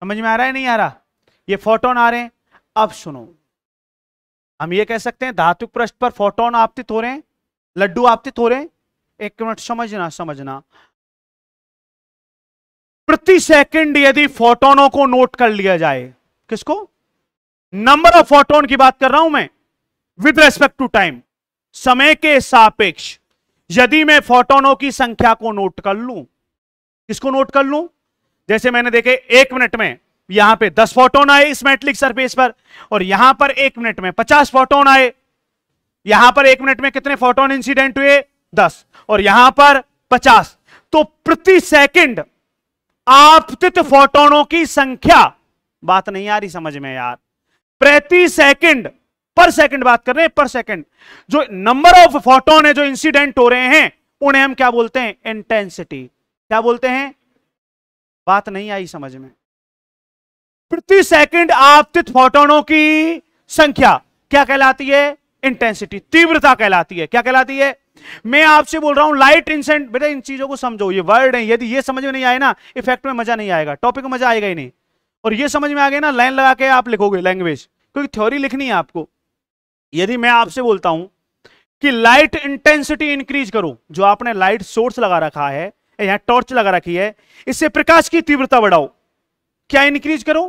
समझ में आ रहा है नहीं आ रहा ये फोटोन आ रहे हैं अब सुनो हम ये कह सकते हैं धातुक पृष्ठ पर फोटोन आपतित हो रहे हैं लड्डू आपतित हो रहे हैं एक मिनट समझना समझना प्रति सेकंड यदि फोटोनों को नोट कर लिया जाए किसको नंबर ऑफ फोटोन की बात कर रहा हूं मैं विद रेस्पेक्ट टू टाइम समय के सापेक्ष यदि मैं फोटोनों की संख्या को नोट कर लू किसको नोट कर लू जैसे मैंने देखे एक मिनट में यहां पे दस फोटोन आए इस मेटलिक सरफेस पर और यहां पर एक मिनट में पचास फोटोन आए यहां पर एक मिनट में कितने फोटोन इंसिडेंट हुए दस और यहां पर पचास तो प्रति सेकंड आपतित फोटोनों की संख्या बात नहीं आ रही समझ में यार प्रति सेकंड पर सेकंड बात कर रहे हैं पर सेकंड जो नंबर ऑफ फोटोन है जो इंसिडेंट हो रहे हैं उन्हें हम क्या बोलते हैं इंटेंसिटी क्या बोलते हैं बात नहीं आई समझ में प्रति सेकंड आपतित फोटोनों की संख्या क्या कहलाती है इंटेंसिटी तीव्रता कहलाती है क्या कहलाती है मैं आपसे बोल रहा हूं लाइट इंसेंट बेटा इन चीजों को समझो ये वर्ड है यदि ये समझ में नहीं आए ना इफेक्ट में मजा नहीं आएगा टॉपिक में मजा आएगा ही नहीं और ये समझ में आ गया ना लाइन लगा के आप लिखोगे लैंग्वेज क्योंकि थ्योरी लिखनी है आपको यदि मैं आपसे बोलता हूं कि लाइट इंटेंसिटी इंक्रीज करो जो आपने लाइट सोर्स लगा रखा है यहां टॉर्च लगा रखी है इससे प्रकाश की तीव्रता बढ़ाओ क्या इंक्रीज करो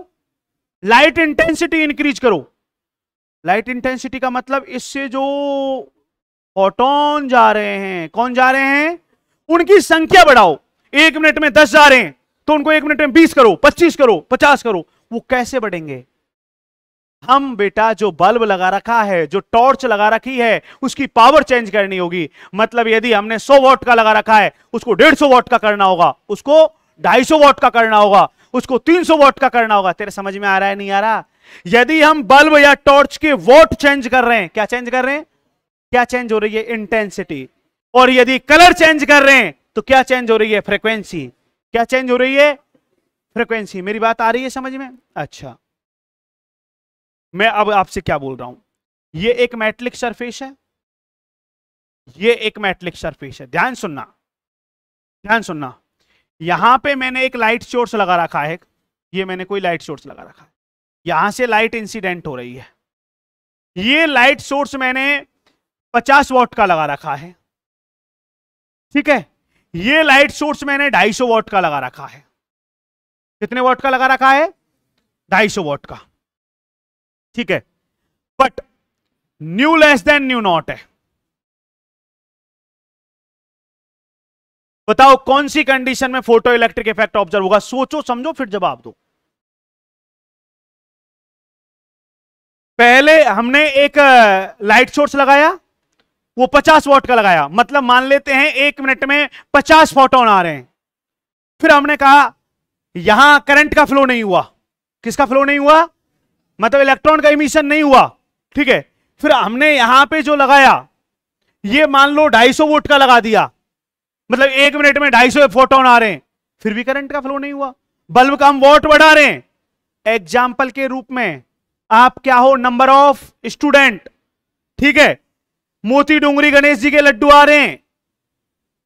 लाइट इंटेंसिटी इंक्रीज करो लाइट इंटेंसिटी का मतलब इससे जो फोटोन जा रहे हैं कौन जा रहे हैं उनकी संख्या बढ़ाओ एक मिनट में दस जा रहे हैं तो उनको एक मिनट में बीस करो पच्चीस करो पचास करो वो कैसे बढ़ेंगे हम बेटा जो बल्ब लगा रखा है जो टॉर्च लगा रखी है उसकी पावर चेंज करनी होगी मतलब यदि हमने 100 वॉट का लगा रखा है उसको 150 वॉट का करना होगा उसको 250 वॉट का करना होगा उसको 300 वॉट का करना होगा तेरे समझ में आ रहा है नहीं आ रहा यदि हम बल्ब या टॉर्च के वॉट चेंज कर रहे हैं क्या चेंज कर रहे हैं क्या चेंज हो रही है इंटेंसिटी और यदि कलर चेंज कर रहे हैं तो क्या चेंज हो रही है फ्रीक्वेंसी क्या चेंज हो रही है फ्रीक्वेंसी मेरी बात आ रही है समझ में अच्छा मैं अब आपसे क्या बोल रहा हूं ये एक मैट्रिक सरफेस है ये एक मैट्रिक सरफेस है ध्यान सुनना ध्यान सुनना यहां पे मैंने एक लाइट सोर्स लगा रखा है ये मैंने कोई लाइट सोर्स लगा रखा है यहां से लाइट इंसिडेंट हो रही है ये लाइट सोर्स मैंने पचास वॉट का लगा रखा है ठीक है ये लाइट सोर्स मैंने ढाई सौ वॉट का लगा रखा है कितने वॉट का लगा रखा है ढाई सौ वॉट का ठीक है but nu less than nu naught है बताओ कौन सी कंडीशन में फोटो इलेक्ट्रिक इफेक्ट ऑब्जर्व होगा सोचो समझो फिर जवाब दो पहले हमने एक लाइट सोर्स लगाया वो 50 वॉट का लगाया मतलब मान लेते हैं एक मिनट में 50 फोटोन आ रहे हैं फिर हमने कहा यहां करंट का फ्लो नहीं हुआ किसका फ्लो नहीं हुआ मतलब इलेक्ट्रॉन का इमिशन नहीं हुआ ठीक है फिर हमने यहां पे जो लगाया ये मान लो 250 वोट का लगा दिया मतलब एक मिनट में 250 फोटोन आ रहे हैं फिर भी करंट का फ्लो नहीं हुआ बल्ब का हम वोट बढ़ा रहे हैं एग्जाम्पल के रूप में आप क्या हो नंबर ऑफ स्टूडेंट ठीक है मोती डूंगरी गणेश जी के लड्डू आ रहे हैं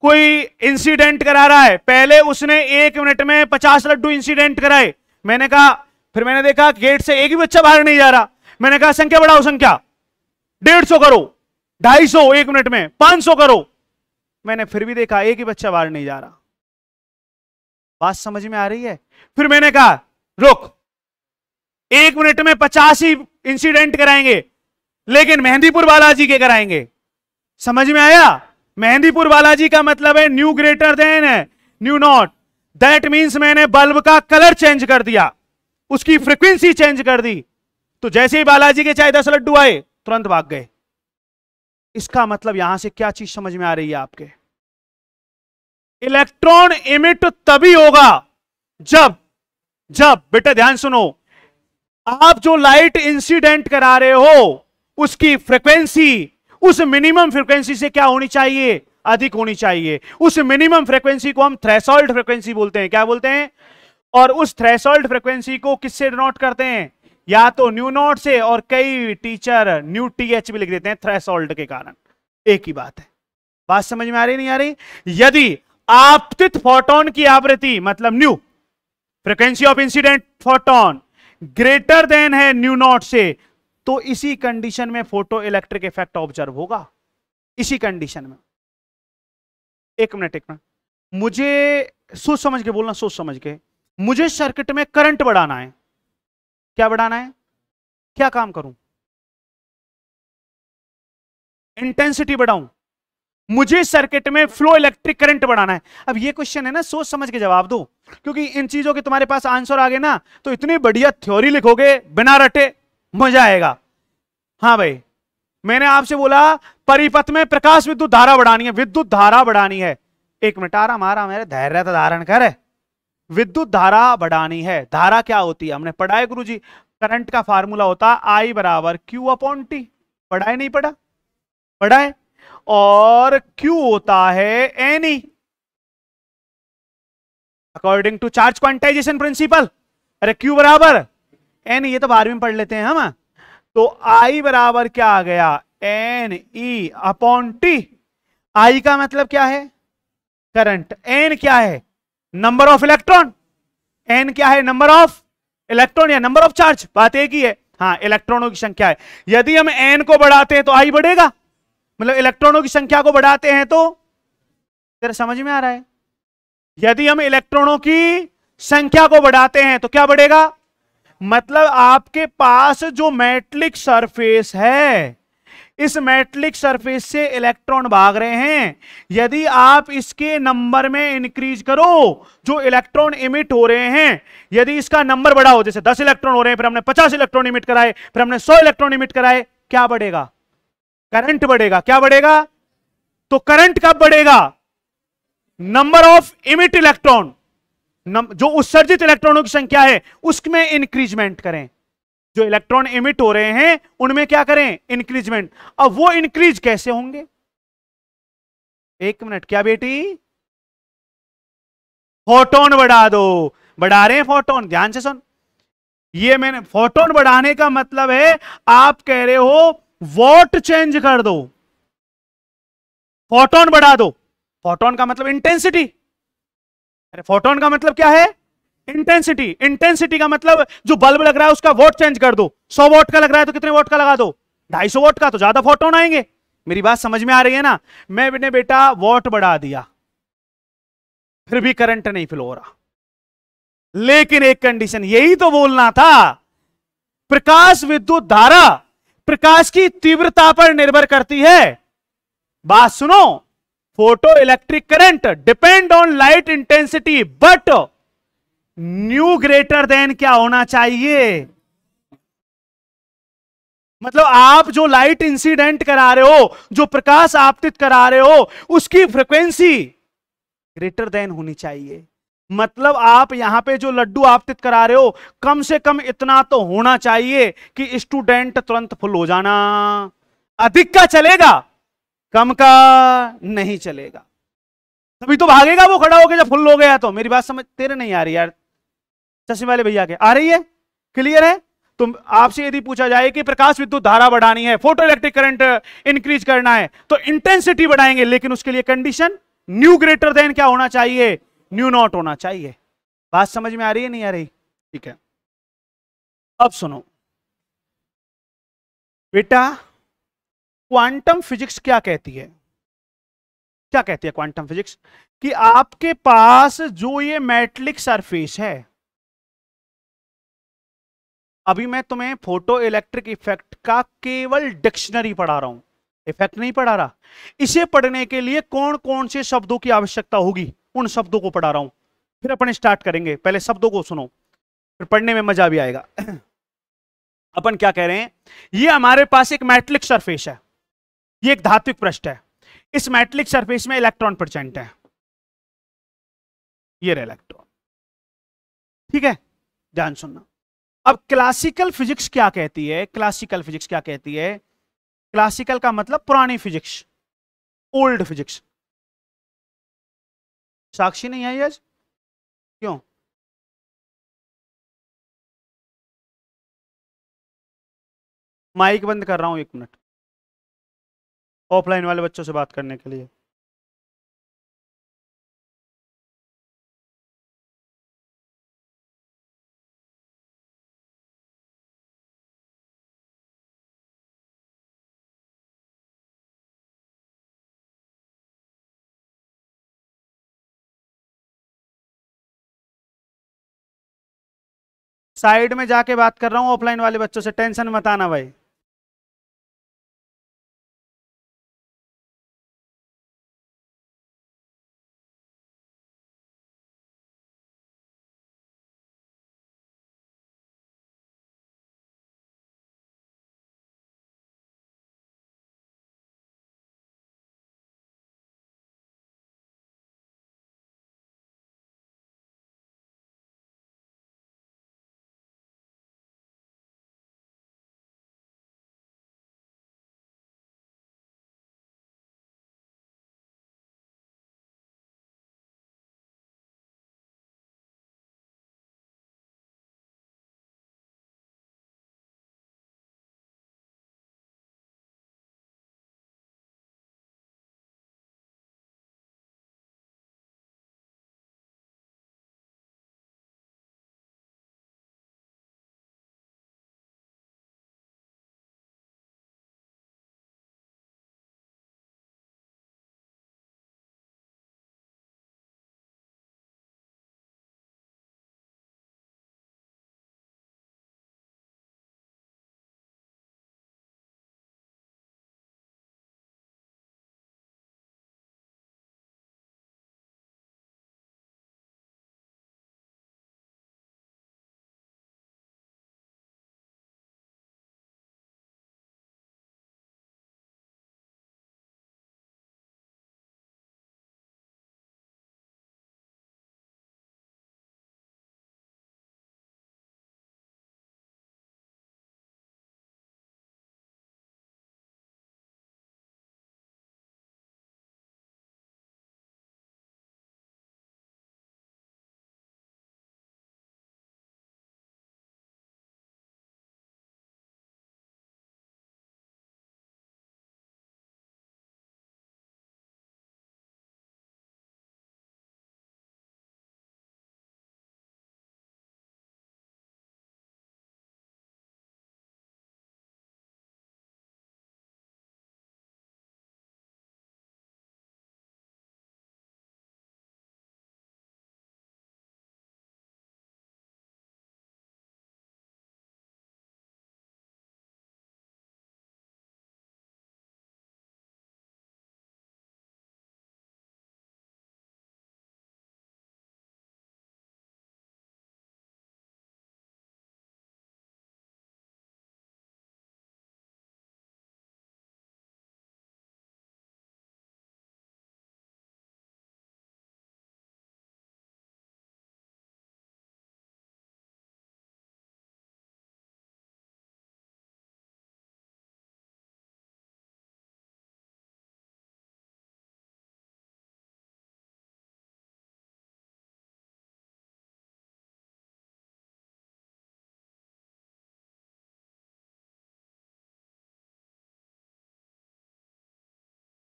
कोई इंसिडेंट करा रहा है पहले उसने एक मिनट में पचास लड्डू इंसिडेंट कराए मैंने कहा फिर मैंने देखा गेट से एक भी बच्चा बाहर नहीं जा रहा मैंने कहा संख्या बढ़ाओ संख्या डेढ़ सौ करो ढाई सौ एक मिनट में पांच सौ करो मैंने फिर भी देखा एक ही बच्चा बाहर नहीं जा रहा बात समझ में आ रही है फिर मैंने कहा रुक एक मिनट में पचास ही इंसिडेंट कराएंगे लेकिन मेहंदीपुर बालाजी के कराएंगे समझ में आया मेहंदीपुर बालाजी का मतलब है न्यू ग्रेटर देन है न्यू नॉट दैट मीन्स मैंने बल्ब का कलर चेंज कर दिया उसकी फ्रीक्वेंसी चेंज कर दी तो जैसे ही बालाजी के चाहे दस लड्डू आए तुरंत भाग गए इसका मतलब यहां से क्या चीज समझ में आ रही है आपके इलेक्ट्रॉन इमिट तभी होगा जब जब बेटा ध्यान सुनो आप जो लाइट इंसिडेंट करा रहे हो उसकी फ्रीक्वेंसी उस मिनिमम फ्रीक्वेंसी से क्या होनी चाहिए अधिक होनी चाहिए उस मिनिमम फ्रीक्वेंसी को हम थ्रेसोल्ड फ्रीक्वेंसी बोलते हैं क्या बोलते हैं और उस थ्रेसोल्ड फ्रीक्वेंसी को किससे डिनोट करते हैं या तो न्यू नोट से और कई टीचर न्यू टी एच भी लिख देते हैं थ्रेसोल्ड के कारण एक ही बात है बात समझ में आ रही नहीं आ रही यदि आपतित फोटोन की आवृत्ति मतलब nu frequency of incident photon greater than है न्यू नॉट से तो इसी कंडीशन में फोटो इलेक्ट्रिक इफेक्ट ऑब्जर्व होगा इसी कंडीशन में एक मिनट एक मिनट मुझे सोच समझ के बोलना सोच समझ के मुझे सर्किट में करंट बढ़ाना है क्या बढ़ाना है क्या काम करूं इंटेंसिटी बढ़ाऊं मुझे सर्किट में फ्लो इलेक्ट्रिक करंट बढ़ाना है अब ये क्वेश्चन है ना सोच समझ के जवाब दो क्योंकि इन चीजों के तुम्हारे पास आंसर आ गए ना तो इतनी बढ़िया थ्योरी लिखोगे बिना रटे मजा आएगा हाँ भाई मैंने आपसे बोला परिपथ में प्रकाश विद्युत धारा बढ़ानी है विद्युत धारा बढ़ानी है एक मिनट आ मारा मेरे धैर्य तो धारण कर विद्युत धारा बढ़ानी है धारा क्या होती है हमने पढ़ा है गुरु जी करंट का फार्मूला होता है आई बराबर क्यू अपॉन टी पढ़ाए नहीं पढ़ा पढ़ाए और क्यू होता है n e according to charge quantization principle अरे क्यू बराबर एन ये तो बारहवीं पढ़ लेते हैं हम हाँ तो आई बराबर क्या आ गया n e upon t I का मतलब क्या है करंट एन क्या है नंबर ऑफ इलेक्ट्रॉन एन क्या है नंबर ऑफ इलेक्ट्रॉन या नंबर ऑफ चार्ज बात एक ही है हाँ इलेक्ट्रॉनों की संख्या है यदि हम एन को बढ़ाते हैं तो आई बढ़ेगा मतलब इलेक्ट्रॉनों की संख्या को बढ़ाते हैं तो तेरा समझ में आ रहा है यदि हम इलेक्ट्रॉनों की संख्या को बढ़ाते हैं तो क्या बढ़ेगा मतलब आपके पास जो मैट्रिक सरफेस है इस मैट्रिक सरफेस से इलेक्ट्रॉन भाग रहे हैं यदि आप इसके नंबर में इंक्रीज करो जो इलेक्ट्रॉन इमिट हो रहे हैं यदि इसका नंबर बड़ा हो जैसे 10 इलेक्ट्रॉन हो रहे हैं फिर हमने 50 इलेक्ट्रॉन इमिट कराए फिर हमने 100 इलेक्ट्रॉन इमिट कराए क्या बढ़ेगा करंट बढ़ेगा क्या बढ़ेगा तो करंट कब बढ़ेगा नंबर ऑफ इमिट इलेक्ट्रॉन जो उत्सर्जित इलेक्ट्रॉनों की संख्या है उसमें इंक्रीजमेंट करें जो इलेक्ट्रॉन इमिट हो रहे हैं उनमें क्या करें इंक्रीजमेंट अब वो इंक्रीज कैसे होंगे एक मिनट क्या बेटी फोटोन बढ़ा दो बढ़ा रहे हैं फोटोन ध्यान से सुन ये मैंने फोटोन बढ़ाने का मतलब है आप कह रहे हो वॉट चेंज कर दो फोटोन बढ़ा दो फोटोन का मतलब इंटेंसिटी अरे फोटोन का मतलब क्या है इंटेंसिटी इंटेंसिटी का मतलब जो बल्ब लग रहा है उसका वोट चेंज कर दो सौ वोट का लग रहा है तो कितने वोट का लगा दो ढाई सौ वोट का तो ज्यादा फोटोन आएंगे मेरी बात समझ में आ रही है ना मैंने बेटा वोट बढ़ा दिया फिर भी करंट नहीं फ्लो हो रहा लेकिन एक कंडीशन यही तो बोलना था प्रकाश विद्युत धारा प्रकाश की तीव्रता पर निर्भर करती है बात सुनो photo electric current depend on light intensity but nu greater than क्या होना चाहिए मतलब आप जो लाइट इंसिडेंट करा रहे हो जो प्रकाश आपतित करा रहे हो उसकी फ्रिक्वेंसी ग्रेटर देन होनी चाहिए मतलब आप यहां पे जो लड्डू आपतित करा रहे हो कम से कम इतना तो होना चाहिए कि स्टूडेंट तुरंत फुल हो जाना अधिक का चलेगा कम का नहीं चलेगा तभी तो भागेगा वो खड़ा होकर जब फुल हो गया तो मेरी बात समझ तेरे नहीं आ रही यार चश्मे वाले भैया के आ रही है क्लियर है तो आपसे यदि पूछा जाए कि प्रकाश विद्युत धारा बढ़ानी है फोटो इलेक्ट्रिक करंट इंक्रीज करना है तो इंटेंसिटी बढ़ाएंगे लेकिन उसके लिए कंडीशन न्यू ग्रेटर देन क्या होना चाहिए न्यू नॉट होना चाहिए बात समझ में आ रही है नहीं आ रही ठीक है अब सुनो बेटा क्वांटम फिजिक्स क्या कहती है क्या कहती है क्वांटम फिजिक्स कि आपके पास जो ये मैट्रिक सरफेस है अभी मैं तुम्हें फोटो इलेक्ट्रिक इफेक्ट का केवल डिक्शनरी पढ़ा रहा हूं इफेक्ट नहीं पढ़ा रहा इसे पढ़ने के लिए कौन कौन से शब्दों की आवश्यकता होगी उन शब्दों को पढ़ा रहा हूं फिर अपन स्टार्ट करेंगे पहले शब्दों को सुनो फिर पढ़ने में मजा भी आएगा अपन क्या कह रहे हैं ये हमारे पास एक मैट्रिक सरफेस है ये एक धात्विक पृष्ठ है इस मैटलिक सरफेस में इलेक्ट्रॉन परसेंट है ये इलेक्ट्रॉन ठीक है ध्यान सुनना अब क्लासिकल फिजिक्स क्या कहती है क्लासिकल फिजिक्स क्या कहती है क्लासिकल का मतलब पुरानी फिजिक्स ओल्ड फिजिक्स साक्षी नहीं आई आज क्यों माइक बंद कर रहा हूं एक मिनट ऑफलाइन वाले बच्चों से बात करने के लिए साइड में जाके बात कर रहा हूँ ऑफलाइन वाले बच्चों से टेंशन मत आना भाई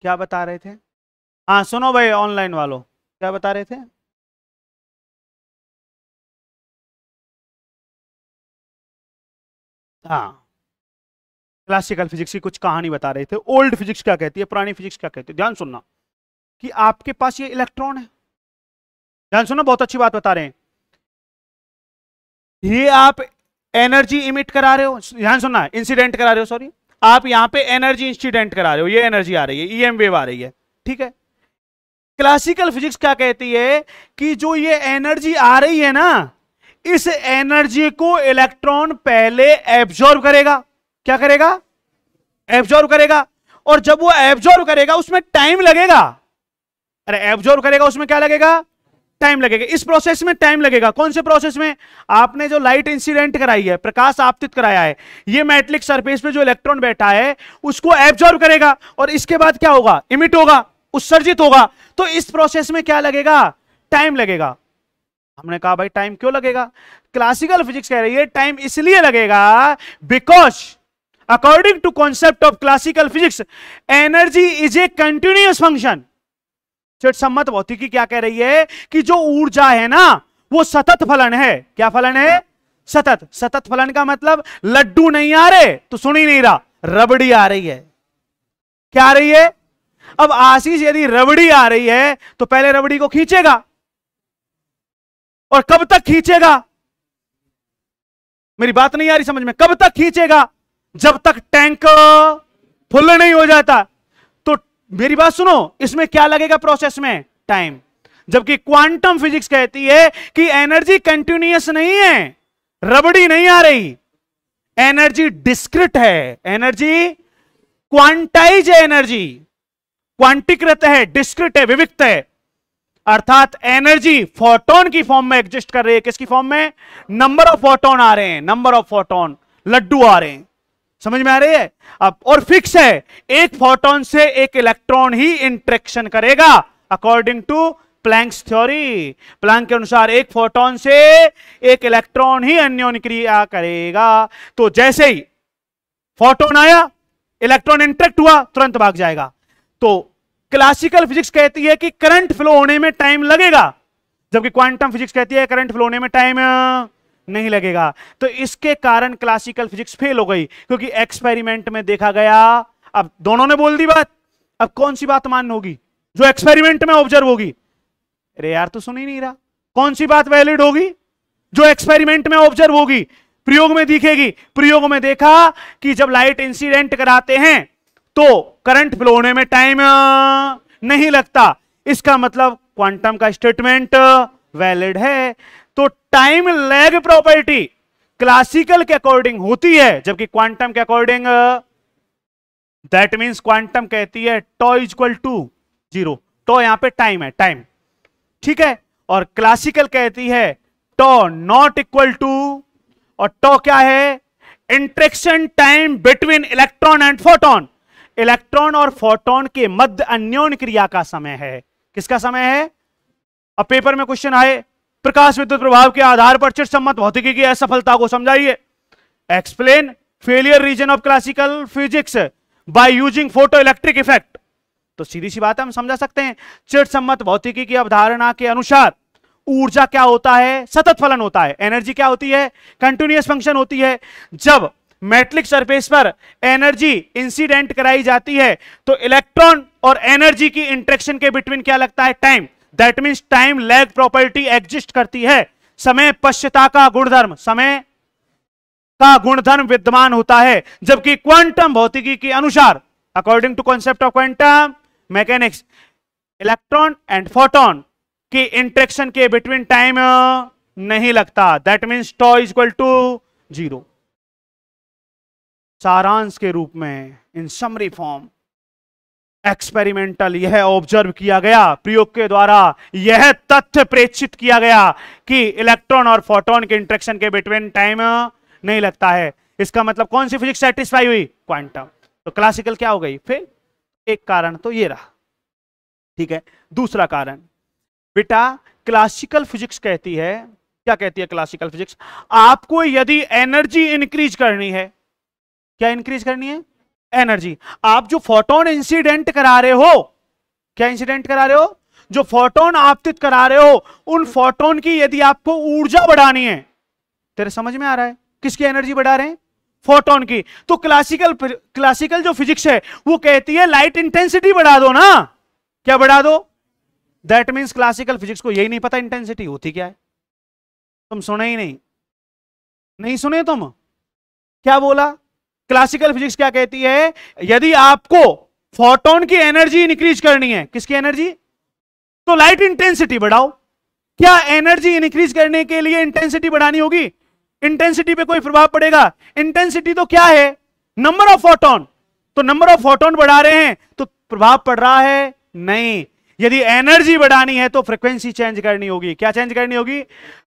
क्या बता रहे थे हाँ सुनो भाई ऑनलाइन वालों क्या बता रहे थे हाँ क्लासिकल फिजिक्स की कुछ कहानी बता रहे थे ओल्ड फिजिक्स क्या कहती है पुरानी फिजिक्स क्या कहती है ध्यान सुनना कि आपके पास ये इलेक्ट्रॉन है ध्यान सुनना बहुत अच्छी बात बता रहे हैं ये आप एनर्जी इमिट करा रहे हो ध्यान सुनना इंसिडेंट करा रहे हो सॉरी आप यहां पे एनर्जी इंसिडेंट करा रहे हो ये एनर्जी आ रही है ई एम वेव आ रही है ठीक है क्लासिकल फिजिक्स क्या कहती है कि जो ये एनर्जी आ रही है ना इस एनर्जी को इलेक्ट्रॉन पहले एब्जॉर्व करेगा क्या करेगा एब्जॉर्व करेगा और जब वो एब्जॉर्व करेगा उसमें टाइम लगेगा अरे एब्जॉर्व करेगा उसमें क्या लगेगा टाइम लगेगा इस प्रोसेस में टाइम लगेगा कौन से प्रोसेस में आपने जो लाइट इंसिडेंट कराई है प्रकाश आपतित कराया है ये मैटलिक सरफेस पे जो इलेक्ट्रॉन बैठा है उसको एब्जॉर्व करेगा और इसके बाद क्या होगा इमिट होगा उत्सर्जित होगा तो इस प्रोसेस में क्या लगेगा टाइम लगेगा हमने कहा भाई टाइम क्यों लगेगा क्लासिकल फिजिक्स कह रही है टाइम इसलिए लगेगा because according to concept of classical physics energy is a continuous function चिट सम्मत भौतिकी क्या कह रही है कि जो ऊर्जा है ना वो सतत फलन है क्या फलन है सतत सतत फलन का मतलब लड्डू नहीं आ रहे तो सुन ही नहीं रहा रबड़ी आ रही है क्या आ रही है अब आशीष यदि रबड़ी आ रही है तो पहले रबड़ी को खींचेगा और कब तक खींचेगा मेरी बात नहीं आ रही समझ में कब तक खींचेगा जब तक टैंक फुल नहीं हो जाता मेरी बात सुनो इसमें क्या लगेगा प्रोसेस में टाइम जबकि क्वांटम फिजिक्स कहती है कि एनर्जी कंटिन्यूस नहीं है रबड़ी नहीं आ रही एनर्जी डिस्क्रिट है एनर्जी क्वांटाइज है एनर्जी क्वांटिकृत है डिस्क्रिट है विविक्त है अर्थात एनर्जी फोटोन की फॉर्म में एग्जिस्ट कर रही है किसकी फॉर्म में नंबर ऑफ फोटोन आ रहे हैं नंबर ऑफ फोटोन लड्डू आ रहे हैं समझ में आ रही है अब और फिक्स है एक फोटोन से एक इलेक्ट्रॉन ही इंट्रेक्शन करेगा according to Planck's theory Planck के अनुसार एक फोटोन से एक इलेक्ट्रॉन ही अन्योन क्रिया करेगा तो जैसे ही फोटोन आया इलेक्ट्रॉन इंट्रेक्ट हुआ तुरंत भाग जाएगा तो क्लासिकल फिजिक्स कहती है कि करंट फ्लो होने में टाइम लगेगा जबकि क्वांटम फिजिक्स कहती है करंट फ्लो होने में टाइम नहीं लगेगा तो इसके कारण क्लासिकल फिजिक्स फेल हो गई क्योंकि एक्सपेरिमेंट में देखा गया अब दोनों ने बोल दी बात अब कौन सी बात मान्य होगी जो एक्सपेरिमेंट में ऑब्जर्व होगी अरे यार तो सुन ही नहीं रहा कौन सी बात वैलिड होगी जो एक्सपेरिमेंट में ऑब्जर्व होगी प्रयोग में दिखेगी प्रयोग में देखा कि जब लाइट इंसिडेंट कराते हैं तो करंट फ्लो होने में टाइम नहीं लगता इसका मतलब क्वांटम का स्टेटमेंट वैलिड है तो टाइम लैग प्रॉपर्टी क्लासिकल के अकॉर्डिंग होती है जबकि क्वांटम के अकॉर्डिंग दैट मीन क्वांटम कहती है tau equal to zero tau यहां पे टाइम है टाइम ठीक है और क्लासिकल कहती है टॉ नॉट इक्वल टू और टॉ क्या है interaction time between electron and photon इलेक्ट्रॉन और फोटोन के मध्य अन्योन क्रिया का समय है किसका समय है अब पेपर में क्वेश्चन आए प्रकाश विद्युत प्रभाव के आधार पर चिट सम्मत भौतिकी की असफलता को समझाइए explain failure reason of classical physics by using photo electric effect तो सीधी सी बात हम समझा सकते हैं चिट सम्मत भौतिकी की अवधारणा के अनुसार ऊर्जा क्या होता है सतत फलन होता है एनर्जी क्या होती है कंटिन्यूस फंक्शन होती है जब मेटलिक सरफेस पर एनर्जी इंसिडेंट कराई जाती है तो इलेक्ट्रॉन और एनर्जी की इंट्रेक्शन के बिटवीन क्या लगता है time that means time lag property exist करती है समय पश्चता का गुणधर्म समय का गुणधर्म विद्यमान होता है जबकि क्वांटम भौतिकी के अनुसार according to concept of quantum mechanics electron and photon की इंट्रेक्शन के बिटवीन टाइम नहीं लगता that means tau equal to zero सारांश के रूप में इन समरी फॉर्म एक्सपेरिमेंटल यह ऑब्जर्व किया गया प्रयोग के द्वारा यह तथ्य प्रेक्षित किया गया कि इलेक्ट्रॉन और फोटोन के इंट्रेक्शन के बिटवीन टाइम नहीं लगता है इसका मतलब कौन सी फिजिक्स सेटिस्फाई हुई क्वांटम तो क्लासिकल क्या हो गई फिर एक कारण तो ये रहा ठीक है दूसरा कारण बेटा क्लासिकल फिजिक्स कहती है क्या कहती है क्लासिकल फिजिक्स आपको यदि एनर्जी इंक्रीज करनी है क्या इंक्रीज करनी है एनर्जी आप जो फोटोन इंसिडेंट करा रहे हो क्या इंसिडेंट करा रहे हो जो फोटोन आपतित करा रहे हो उन फोटोन की यदि आपको ऊर्जा बढ़ानी है तेरे समझ में आ रहा है किसकी एनर्जी बढ़ा रहे हैं फोटोन की तो क्लासिकल क्लासिकल जो फिजिक्स है वो कहती है लाइट इंटेंसिटी बढ़ा दो ना क्या बढ़ा दो दैट मीन्स क्लासिकल फिजिक्स को यही नहीं पता इंटेंसिटी होती क्या है तुम सुने ही नहीं नहीं सुने तुम क्या बोला क्लासिकल फिजिक्स क्या कहती है यदि आपको फोटोन की एनर्जी इंक्रीज करनी है किसकी एनर्जी तो लाइट इंटेंसिटी बढ़ाओ क्या एनर्जी इंक्रीज करने के लिए इंटेंसिटी बढ़ानी होगी इंटेंसिटी पे कोई प्रभाव पड़ेगा इंटेंसिटी तो क्या है नंबर ऑफ फोटोन तो नंबर ऑफ फोटोन बढ़ा रहे हैं तो प्रभाव पड़ रहा है नहीं यदि एनर्जी बढ़ानी है तो फ्रीक्वेंसी चेंज करनी होगी क्या चेंज करनी होगी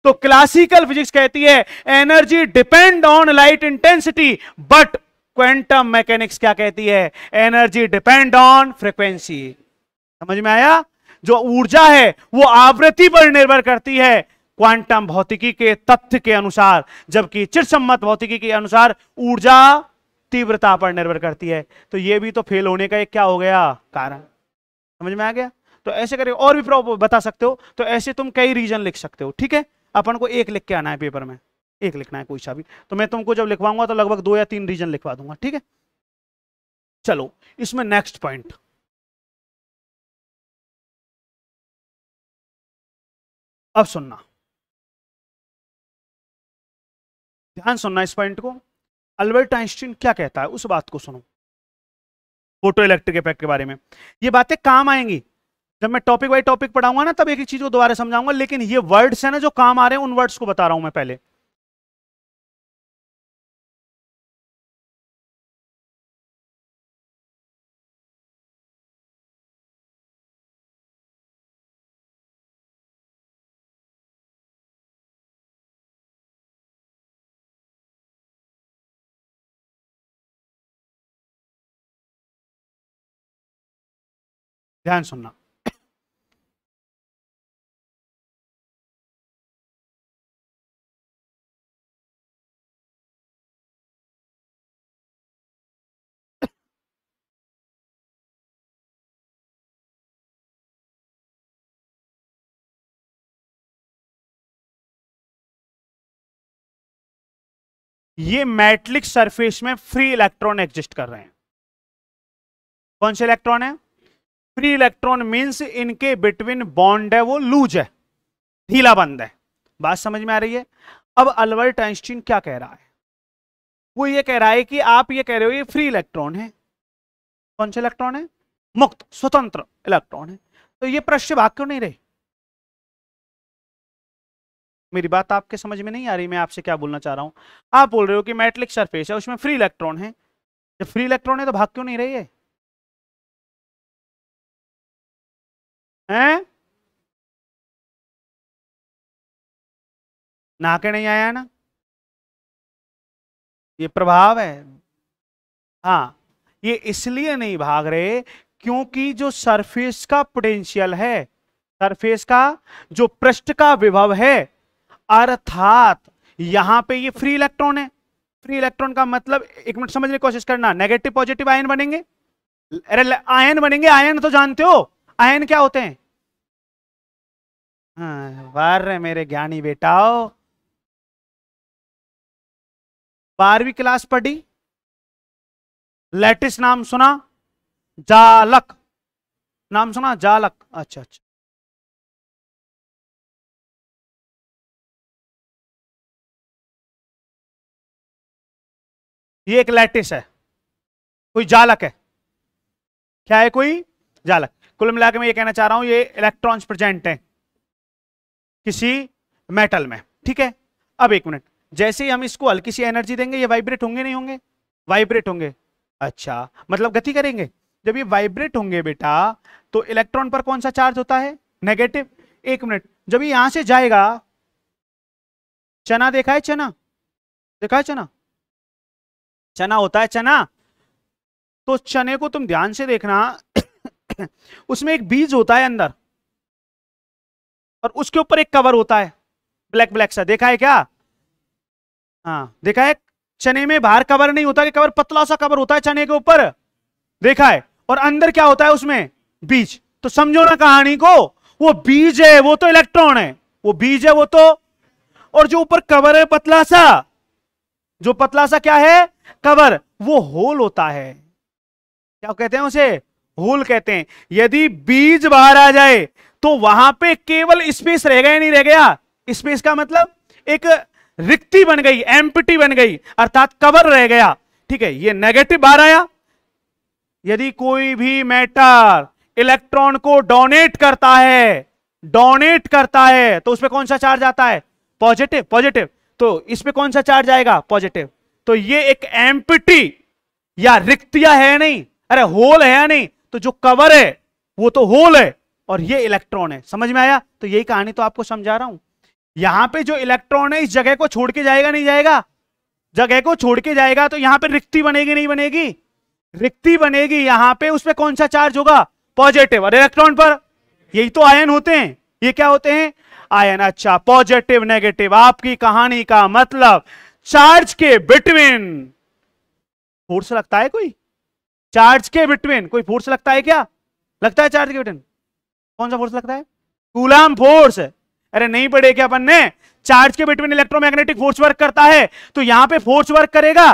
तो क्लासिकल फिजिक्स कहती है energy depend on light intensity but quantum mechanics क्या कहती है एनर्जी डिपेंड ऑन फ्रीक्वेंसी समझ में आया जो ऊर्जा है वो आवृत्ति पर निर्भर करती है क्वांटम भौतिकी के तथ्य के अनुसार जबकि चिरसम्मत भौतिकी के अनुसार ऊर्जा तीव्रता पर निर्भर करती है तो ये भी तो फेल होने का एक क्या हो गया कारण समझ में आ गया तो ऐसे करके और भी प्रॉब्लम बता सकते हो तो ऐसे तुम कई रीजन लिख सकते हो ठीक है अपन को एक लिख के आना है पेपर में एक लिखना है कोई सा भी तो मैं तुमको जब लिखवाऊंगा तो लगभग दो या तीन रीजन लिखवा दूंगा ठीक है चलो इसमें नेक्स्ट पॉइंट अब सुनना ध्यान सुनना इस पॉइंट को अल्बर्ट आइंस्टीन क्या कहता है उस बात को सुनो फोटो इलेक्ट्रिक इफेक्ट के बारे में ये बातें काम आएंगी जब मैं टॉपिक बाई टॉपिक पढ़ाऊंगा ना तब एक ही चीज को दोबारा समझाऊंगा लेकिन ये वर्ड्स है ना जो काम आ रहे हैं उन वर्ड्स को बता रहा हूं मैं पहले ध्यान सुनना ये मैट्रिक सरफेस में फ्री इलेक्ट्रॉन एग्जिस्ट कर रहे हैं कौन से इलेक्ट्रॉन है फ्री इलेक्ट्रॉन मीन्स इनके बिटवीन बॉन्ड है वो लूज है ढीला बंद है बात समझ में आ रही है अब अल्बर्ट आइंस्टीन क्या कह रहा है वो ये कह रहा है कि आप ये कह रहे हो ये फ्री इलेक्ट्रॉन है कौन से इलेक्ट्रॉन है मुक्त स्वतंत्र इलेक्ट्रॉन है तो ये प्रश्न भाग क्यों नहीं रहे मेरी बात आपके समझ में नहीं आ रही मैं आपसे क्या बोलना चाह रहा हूं आप बोल रहे हो कि मेटलिक सरफेस है उसमें फ्री इलेक्ट्रॉन है जब फ्री इलेक्ट्रॉन है तो भाग क्यों नहीं रही है हैं ना के नहीं आया ना ये प्रभाव है हाँ ये इसलिए नहीं भाग रहे क्योंकि जो सरफेस का पोटेंशियल है सरफेस का जो पृष्ठ का विभव है अर्थात यहां पे ये फ्री इलेक्ट्रॉन है फ्री इलेक्ट्रॉन का मतलब एक मिनट समझने की कोशिश करना नेगेटिव पॉजिटिव आयन बनेंगे अरे आयन बनेंगे आयन तो जानते हो आयन क्या होते हैं हाँ, मेरे ज्ञानी बेटाओ बारहवीं क्लास पढ़ी लेटिस नाम सुना जालक नाम सुना जालक अच्छा अच्छा ये एक लैटिस है कोई जालक है क्या है कोई जालक कुल मिला के मैं ये कहना चाह रहा हूं ये इलेक्ट्रॉन्स प्रेजेंट हैं किसी मेटल में ठीक है अब एक मिनट जैसे ही हम इसको हल्की सी एनर्जी देंगे ये वाइब्रेट होंगे नहीं होंगे वाइब्रेट होंगे अच्छा मतलब गति करेंगे जब ये वाइब्रेट होंगे बेटा तो इलेक्ट्रॉन पर कौन सा चार्ज होता है नेगेटिव एक मिनट जब ये यहां से जाएगा चना देखा है चना देखा है चना चना होता है चना तो चने को तुम ध्यान से देखना देखते हैं उसमें एक बीज होता है अंदर और उसके ऊपर एक कवर होता है ब्लैक ब्लैक सा देखा है क्या हाँ देखा है चने में बाहर कवर नहीं होता कि कवर पतला सा कवर होता है चने के ऊपर देखा है और अंदर क्या होता है उसमें बीज तो समझो ना कहानी को वो बीज है वो तो इलेक्ट्रॉन है वो बीज है वो तो और जो ऊपर कवर है पतला सा जो पतला सा क्या है कवर वो होल होता है क्या कहते हैं उसे होल कहते हैं यदि बीज बाहर आ जाए तो वहां पे केवल स्पेस रह गया नहीं रह गया स्पेस का मतलब एक रिक्ति बन गई एम्पटी बन गई अर्थात कवर रह गया ठीक है ये नेगेटिव बाहर आया यदि कोई भी मैटर इलेक्ट्रॉन को डोनेट करता है डोनेट करता है तो उसमें कौन सा चार्ज आता है पॉजिटिव पॉजिटिव तो इसमें कौन सा चार्ज आएगा पॉजिटिव तो ये एक एम्पटी या रिक्तिया है नहीं अरे होल है नहीं तो जो कवर है वो तो होल है और ये इलेक्ट्रॉन है समझ में आया तो यही कहानी तो आपको समझा रहा हूं यहां पे जो इलेक्ट्रॉन है इस जगह को छोड़ के जाएगा नहीं जाएगा जगह को छोड़ के जाएगा तो यहां पे रिक्ति बनेगी नहीं बनेगी रिक्ति बनेगी यहां पे उसमें कौन सा चार्ज होगा पॉजिटिव और इलेक्ट्रॉन पर यही तो आयन होते हैं ये क्या होते हैं आयन अच्छा पॉजिटिव नेगेटिव आपकी कहानी का मतलब चार्ज के बिटवीन फोर्स लगता है कोई चार्ज के बिटवीन कोई फोर्स लगता है क्या लगता है चार्ज के बिटवीन कौन सा फोर्स लगता है कूलाम फोर्स अरे नहीं पड़े क्या अपन ने चार्ज के बिटवीन इलेक्ट्रोमैग्नेटिक फोर्स वर्क करता है तो यहां पे फोर्स वर्क करेगा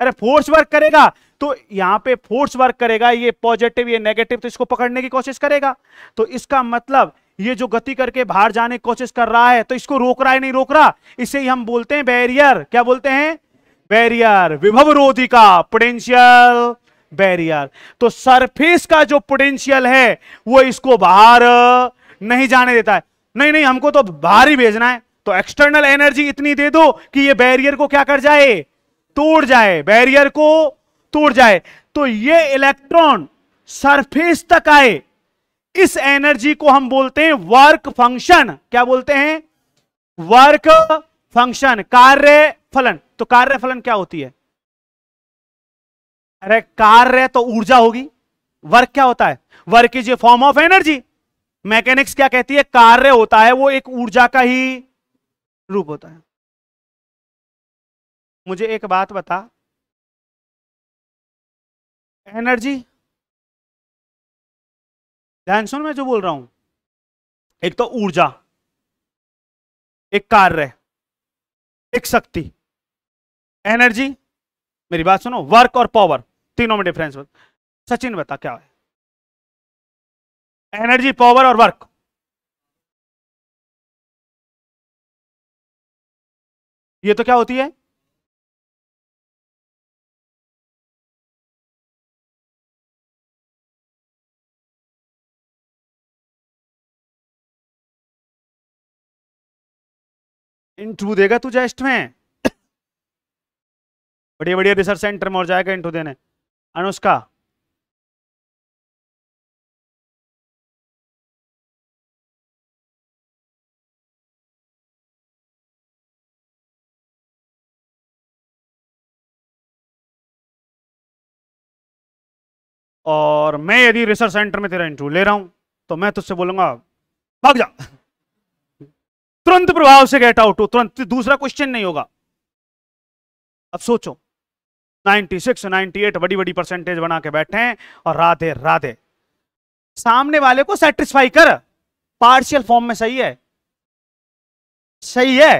अरे फोर्स वर्क करेगा तो यहां पे फोर्स वर्क करेगा ये पॉजिटिव ये नेगेटिव तो इसको पकड़ने की कोशिश करेगा तो इसका मतलब ये जो गति करके बाहर जाने की कोशिश कर रहा है तो इसको रोक रहा है नहीं रोक रहा इसे ही हम बोलते हैं बैरियर क्या बोलते हैं बैरियर विभव रोधी का पोटेंशियल बैरियर तो सरफेस का जो पोटेंशियल है वो इसको बाहर नहीं जाने देता है नहीं नहीं हमको तो बाहर ही भेजना है तो एक्सटर्नल एनर्जी इतनी दे दो कि ये बैरियर को क्या कर जाए तोड़ जाए बैरियर को तोड़ जाए तो ये इलेक्ट्रॉन सरफेस तक आए इस एनर्जी को हम बोलते हैं वर्क फंक्शन क्या बोलते हैं वर्क फंक्शन कार्य फलन तो कार्य फलन क्या होती है अरे कार्य तो ऊर्जा होगी वर्क क्या होता है work is a form of energy mechanics क्या कहती है कार्य होता है वो एक ऊर्जा का ही रूप होता है मुझे एक बात बता एनर्जी ध्यान सुन मैं जो बोल रहा हूं एक तो ऊर्जा एक कार्य एक शक्ति एनर्जी मेरी बात सुनो वर्क और पावर तीनों में डिफरेंस सचिन बता क्या है एनर्जी पावर और वर्क ये तो क्या होती है इंटरव्यू देगा तू जेस्ट में बढ़िया बढ़िया रिसर्च सेंटर में और जाएगा इंटरव्यू देने अनुष्का और मैं यदि रिसर्च सेंटर में तेरा इंटरव्यू ले रहा हूं तो मैं तुझसे बोलूंगा भाग जा तुरंत प्रभाव से गेट आउट हो तुरंत दूसरा क्वेश्चन नहीं होगा अब सोचो 96, 98 बड़ी बड़ी परसेंटेज बना के बैठे हैं और राधे राधे सामने वाले को सेटिस्फाई कर पार्शियल फॉर्म में सही है सही है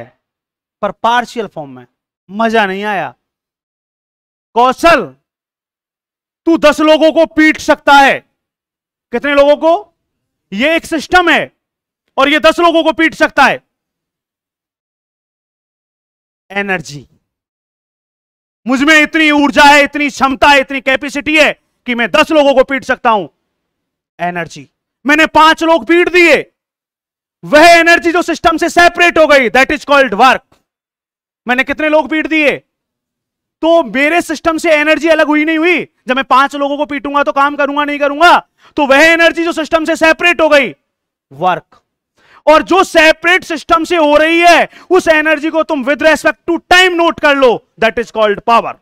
पर पार्शियल फॉर्म में मजा नहीं आया कौशल तू दस लोगों को पीट सकता है कितने लोगों को ये एक सिस्टम है और ये दस लोगों को पीट सकता है एनर्जी मुझ में इतनी ऊर्जा है इतनी क्षमता है इतनी कैपेसिटी है कि मैं दस लोगों को पीट सकता हूं एनर्जी मैंने पांच लोग पीट दिए वह एनर्जी जो सिस्टम से सेपरेट हो गई दैट इज कॉल्ड वर्क मैंने कितने लोग पीट दिए तो मेरे सिस्टम से एनर्जी अलग हुई नहीं हुई जब मैं पांच लोगों को पीटूंगा तो काम करूंगा नहीं करूंगा तो वह एनर्जी जो सिस्टम से सेपरेट हो गई वर्क और जो सेपरेट सिस्टम से हो रही है उस एनर्जी को तुम with respect to time note कर लो दैट इज कॉल्ड पावर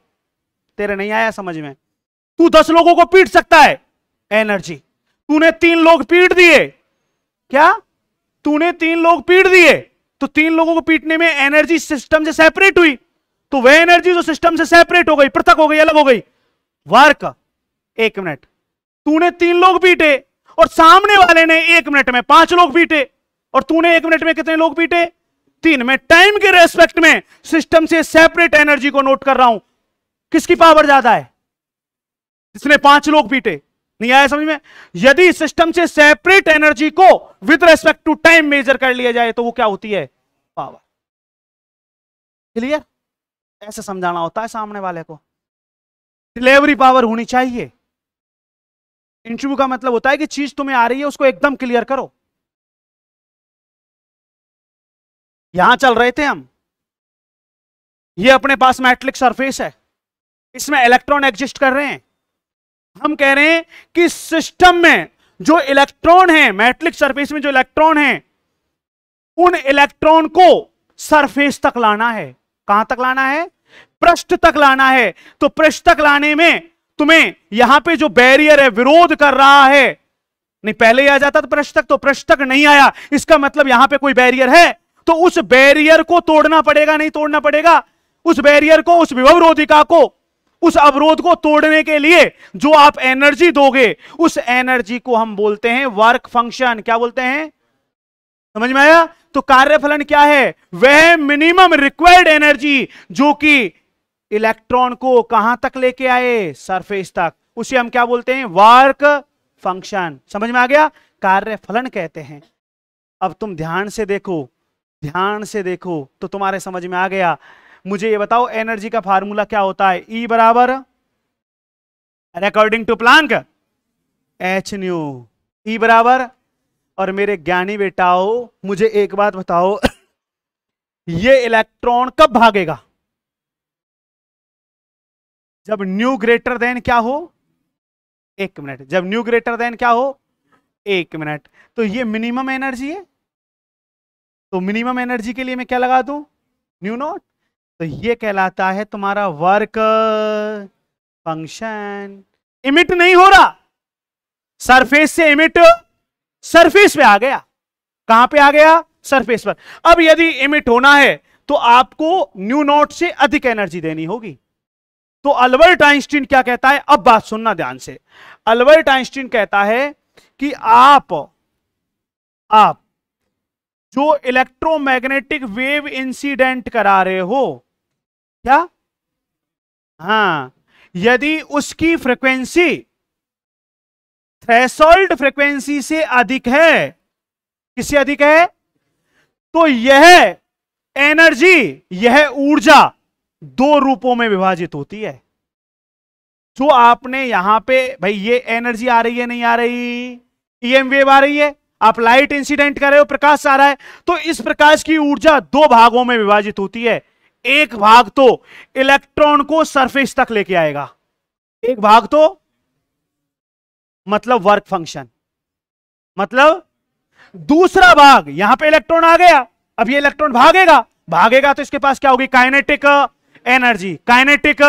तेरे नहीं आया समझ में तू दस लोगों को पीट सकता है एनर्जी तूने तीन लोग पीट दिए क्या तूने तीन लोग पीट दिए तो तीन लोगों को पीटने में एनर्जी सिस्टम से सेपरेट हुई तो वह एनर्जी जो सिस्टम से सेपरेट हो गई पृथक हो गई अलग हो गई वर्क एक मिनट तूने तीन लोग पीटे और सामने वाले ने एक मिनट में पांच लोग पीटे और तूने एक मिनट में कितने लोग पीटे तीन में टाइम के रेस्पेक्ट में सिस्टम से सेपरेट एनर्जी को नोट कर रहा हूं किसकी पावर ज्यादा है जिसने पांच लोग पीटे नहीं आया समझ में यदि सिस्टम से सेपरेट एनर्जी को with respect to time measure कर लिया जाए तो वो क्या होती है पावर क्लियर ऐसे समझाना होता है सामने वाले को डिलीवरी पावर होनी चाहिए इंटरव्यू का मतलब होता है कि चीज तुम्हें आ रही है उसको एकदम क्लियर करो यहां चल रहे थे हम ये अपने पास मैट्रिक सरफेस है इसमें इलेक्ट्रॉन एग्जिस्ट कर रहे हैं हम कह रहे हैं कि सिस्टम में जो इलेक्ट्रॉन है मैट्रिक सरफेस में जो इलेक्ट्रॉन है उन इलेक्ट्रॉन को सरफेस तक लाना है कहां तक लाना है पृष्ठ तक लाना है तो पृष्ठ तक लाने में तुम्हें यहां पे जो बैरियर है विरोध कर रहा है नहीं पहले ही आ जाता तो पृष्ठ तक तो पृष्ठ तक नहीं आया इसका मतलब यहां पे कोई बैरियर है तो उस बैरियर को तोड़ना पड़ेगा नहीं तोड़ना पड़ेगा उस बैरियर को उस विभव रोधिका को उस अवरोध को तोड़ने के लिए जो आप एनर्जी दोगे उस एनर्जी को हम बोलते हैं वर्क फंक्शन क्या बोलते हैं समझ में आया तो कार्यफलन क्या है वह मिनिमम रिक्वायर्ड एनर्जी जो कि इलेक्ट्रॉन को कहां तक लेके आए सरफेस तक उसे हम क्या बोलते हैं वर्क फंक्शन समझ में आ गया कार्यफलन कहते हैं अब तुम ध्यान से देखो ध्यान से देखो तो तुम्हारे समझ में आ गया मुझे ये बताओ एनर्जी का फार्मूला क्या होता है ई e बराबर according to Planck h nu E बराबर और मेरे ज्ञानी बेटाओ मुझे एक बात बताओ ये इलेक्ट्रॉन कब भागेगा जब न्यू ग्रेटर देन क्या हो एक मिनट जब न्यू ग्रेटर देन क्या हो एक मिनट तो ये मिनिमम एनर्जी है तो मिनिमम एनर्जी के लिए मैं क्या लगा दूं न्यू नोट तो ये कहलाता है तुम्हारा वर्क फंक्शन इमिट नहीं हो रहा सरफेस से इमिट सरफेस पे आ गया कहां पे आ गया सरफेस पर अब यदि इमिट होना है तो आपको न्यू नोट से अधिक एनर्जी देनी होगी तो अल्बर्ट आइंस्टीन क्या कहता है अब बात सुनना ध्यान से अल्बर्ट आइंस्टीन कहता है कि आप आप जो इलेक्ट्रोमैग्नेटिक वेव इंसिडेंट करा रहे हो क्या हाँ यदि उसकी फ्रीक्वेंसी थ्रेसोल्ड फ्रीक्वेंसी से अधिक है किससे अधिक है तो यह एनर्जी यह ऊर्जा दो रूपों में विभाजित होती है जो आपने यहां पे भाई ये एनर्जी आ रही है नहीं आ रही ईएम e वेव आ रही है आप लाइट इंसिडेंट कर रहे हो प्रकाश आ रहा है तो इस प्रकाश की ऊर्जा दो भागों में विभाजित होती है एक भाग तो इलेक्ट्रॉन को सरफेस तक लेके आएगा एक भाग तो मतलब वर्क फंक्शन मतलब दूसरा भाग यहां पे इलेक्ट्रॉन आ गया अब ये इलेक्ट्रॉन भागेगा भागेगा तो इसके पास क्या होगी काइनेटिक एनर्जी काइनेटिक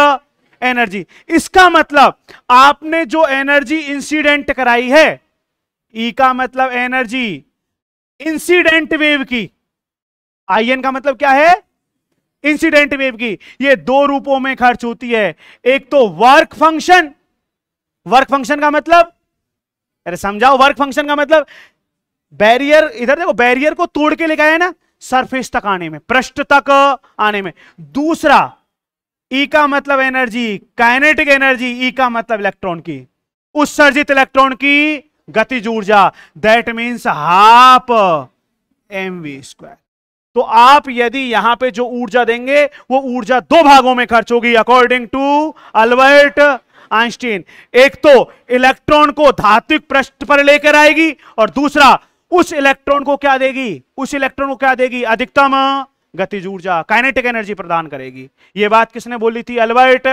एनर्जी इसका मतलब आपने जो एनर्जी इंसिडेंट कराई है ई e का मतलब एनर्जी इंसिडेंट वेव की आई एन का मतलब क्या है इंसिडेंट वेव की ये दो रूपों में खर्च होती है एक तो वर्क फंक्शन वर्क फंक्शन का मतलब अरे समझाओ वर्क फंक्शन का मतलब बैरियर इधर देखो बैरियर को तोड़ के लेकर आया ना सरफेस तक आने में पृष्ठ तक आने में दूसरा ई e का मतलब एनर्जी काइनेटिक एनर्जी ई का मतलब इलेक्ट्रॉन की उत्सर्जित इलेक्ट्रॉन की गतिज ऊर्जा that means half m v square तो आप यदि यहां पे जो ऊर्जा देंगे वो ऊर्जा दो भागों में खर्च होगी अकॉर्डिंग टू अल्बर्ट आइंस्टीन एक तो इलेक्ट्रॉन को धात्विक पृष्ठ पर लेकर आएगी और दूसरा उस इलेक्ट्रॉन को क्या देगी उस इलेक्ट्रॉन को क्या देगी अधिकतम गतिज ऊर्जा काइनेटिक एनर्जी प्रदान करेगी ये बात किसने बोली थी अल्बर्ट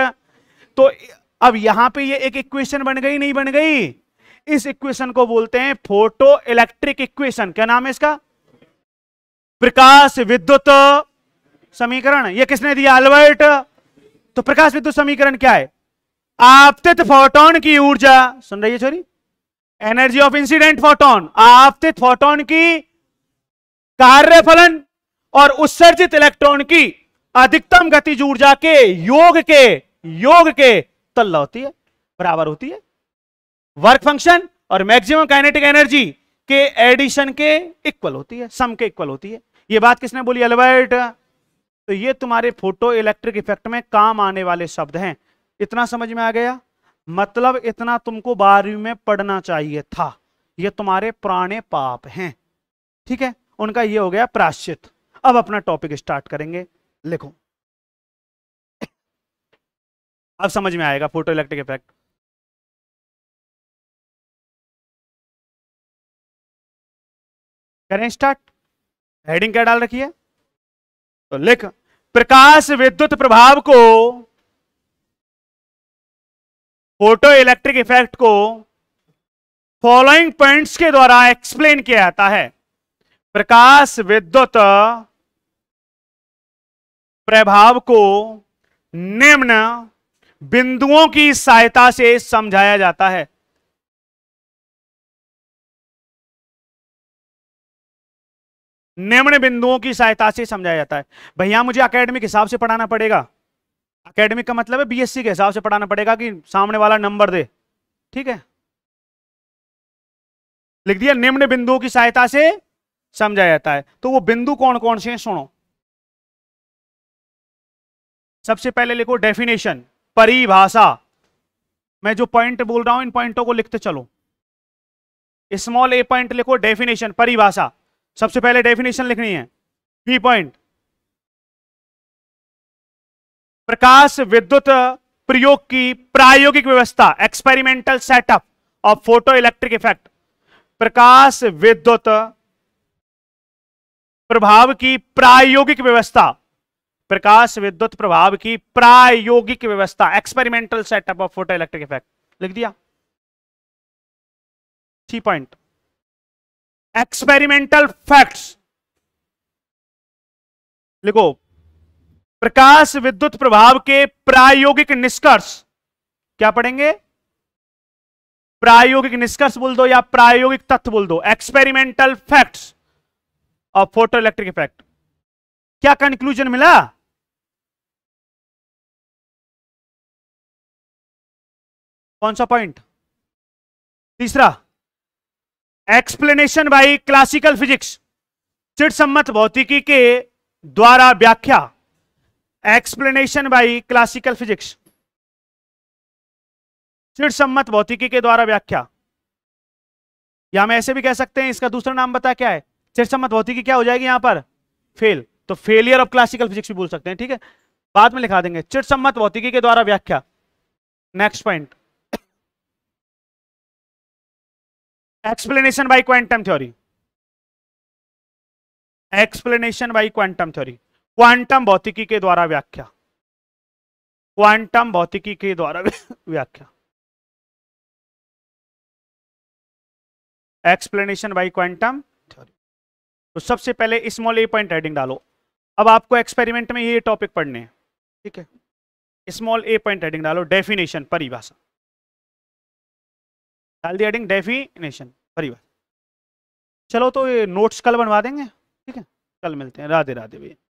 तो अब यहां पे ये एक इक्वेशन बन गई नहीं बन गई इस इक्वेशन को बोलते हैं फोटो इलेक्ट्रिक इक्वेशन क्या नाम है इसका प्रकाश विद्युत समीकरण ये किसने दिया अल्बर्ट तो प्रकाश विद्युत समीकरण क्या है आपतित फोटोन की ऊर्जा सुन रही है छोरी एनर्जी ऑफ इंसिडेंट फोटोन आपतित फोटोन की कार्य फलन और उत्सर्जित इलेक्ट्रॉन की अधिकतम गतिज ऊर्जा के योग के योग के तल्ला होती है बराबर होती है वर्क फंक्शन और मैक्सिमम काइनेटिक एनर्जी के एडिशन के इक्वल होती है सम के इक्वल होती है ये बात किसने बोली अलबर्ट तो ये तुम्हारे फोटो इलेक्ट्रिक इफेक्ट में काम आने वाले शब्द हैं इतना समझ में आ गया मतलब इतना तुमको बारहवीं में पढ़ना चाहिए था ये तुम्हारे पुराने पाप हैं ठीक है उनका ये हो गया प्राश्चित अब अपना टॉपिक स्टार्ट करेंगे लिखो अब समझ में आएगा फोटो इलेक्ट्रिक इफेक्ट करें स्टार्ट हेडिंग क्या डाल रखी है तो लिख प्रकाश विद्युत प्रभाव को फोटो इलेक्ट्रिक इफेक्ट को फॉलोइंग पॉइंट्स के द्वारा एक्सप्लेन किया जाता है प्रकाश विद्युत प्रभाव को निम्न बिंदुओं की सहायता से समझाया जाता है निम्न बिंदुओं की सहायता से समझाया जाता है भैया मुझे अकेडमिक हिसाब से पढ़ाना पड़ेगा अकेडमिक का मतलब है बीएससी के हिसाब से पढ़ाना पड़ेगा कि सामने वाला नंबर दे ठीक है लिख दिया निम्न बिंदुओं की सहायता से समझाया जाता है तो वो बिंदु कौन कौन से हैं सुनो सबसे पहले लिखो डेफिनेशन परिभाषा मैं जो पॉइंट बोल रहा हूं इन पॉइंटों को लिखते चलो स्मॉल ए पॉइंट लिखो डेफिनेशन परिभाषा सबसे पहले डेफिनेशन लिखनी है पी पॉइंट प्रकाश विद्युत प्रयोग की प्रायोगिक व्यवस्था experimental setup of photo electric effect प्रकाश विद्युत प्रभाव की प्रायोगिक व्यवस्था प्रकाश विद्युत प्रभाव की प्रायोगिक व्यवस्था experimental setup of photo electric effect लिख दिया थ्री पॉइंट एक्सपेरिमेंटल फैक्ट्स लिखो प्रकाश विद्युत प्रभाव के प्रायोगिक निष्कर्ष क्या पढ़ेंगे प्रायोगिक निष्कर्ष बोल दो या प्रायोगिक तथ्य बोल दो एक्सपेरिमेंटल फैक्ट्स और फोटो इलेक्ट्रिक इफेक्ट क्या कंक्लूजन मिला कौन सा पॉइंट तीसरा एक्सप्लेनेशन बाई क्लासिकल फिजिक्स चिट सम्मत भौतिकी के द्वारा व्याख्या एक्सप्लेनेशन बाई क्लासिकल फिजिक्स चिट सम्मत भौतिकी के द्वारा व्याख्या या हम ऐसे भी कह सकते हैं इसका दूसरा नाम बता क्या है चिट सम्मत भौतिकी क्या हो जाएगी यहां पर फेल तो फेलियर ऑफ क्लासिकल फिजिक्स भी बोल सकते हैं ठीक है बाद में लिखा देंगे चिट सम्मत भौतिकी के द्वारा व्याख्या next point explanation by quantum theory explanation by quantum theory quantum भौतिकी के द्वारा व्याख्या क्वांटम भौतिकी के द्वारा व्याख्या एक्सप्लेनेशन बाय क्वांटम थ्योरी तो सबसे पहले स्मॉल ए पॉइंट हेडिंग डालो अब आपको एक्सपेरिमेंट में ये टॉपिक पढ़ने हैं ठीक है स्मॉल ए पॉइंट हेडिंग डालो डेफिनेशन परिभाषा डाल दी हेडिंग डेफिनेशन भरी बात चलो तो ये नोट्स कल बनवा देंगे ठीक है कल मिलते हैं राधे राधे भैया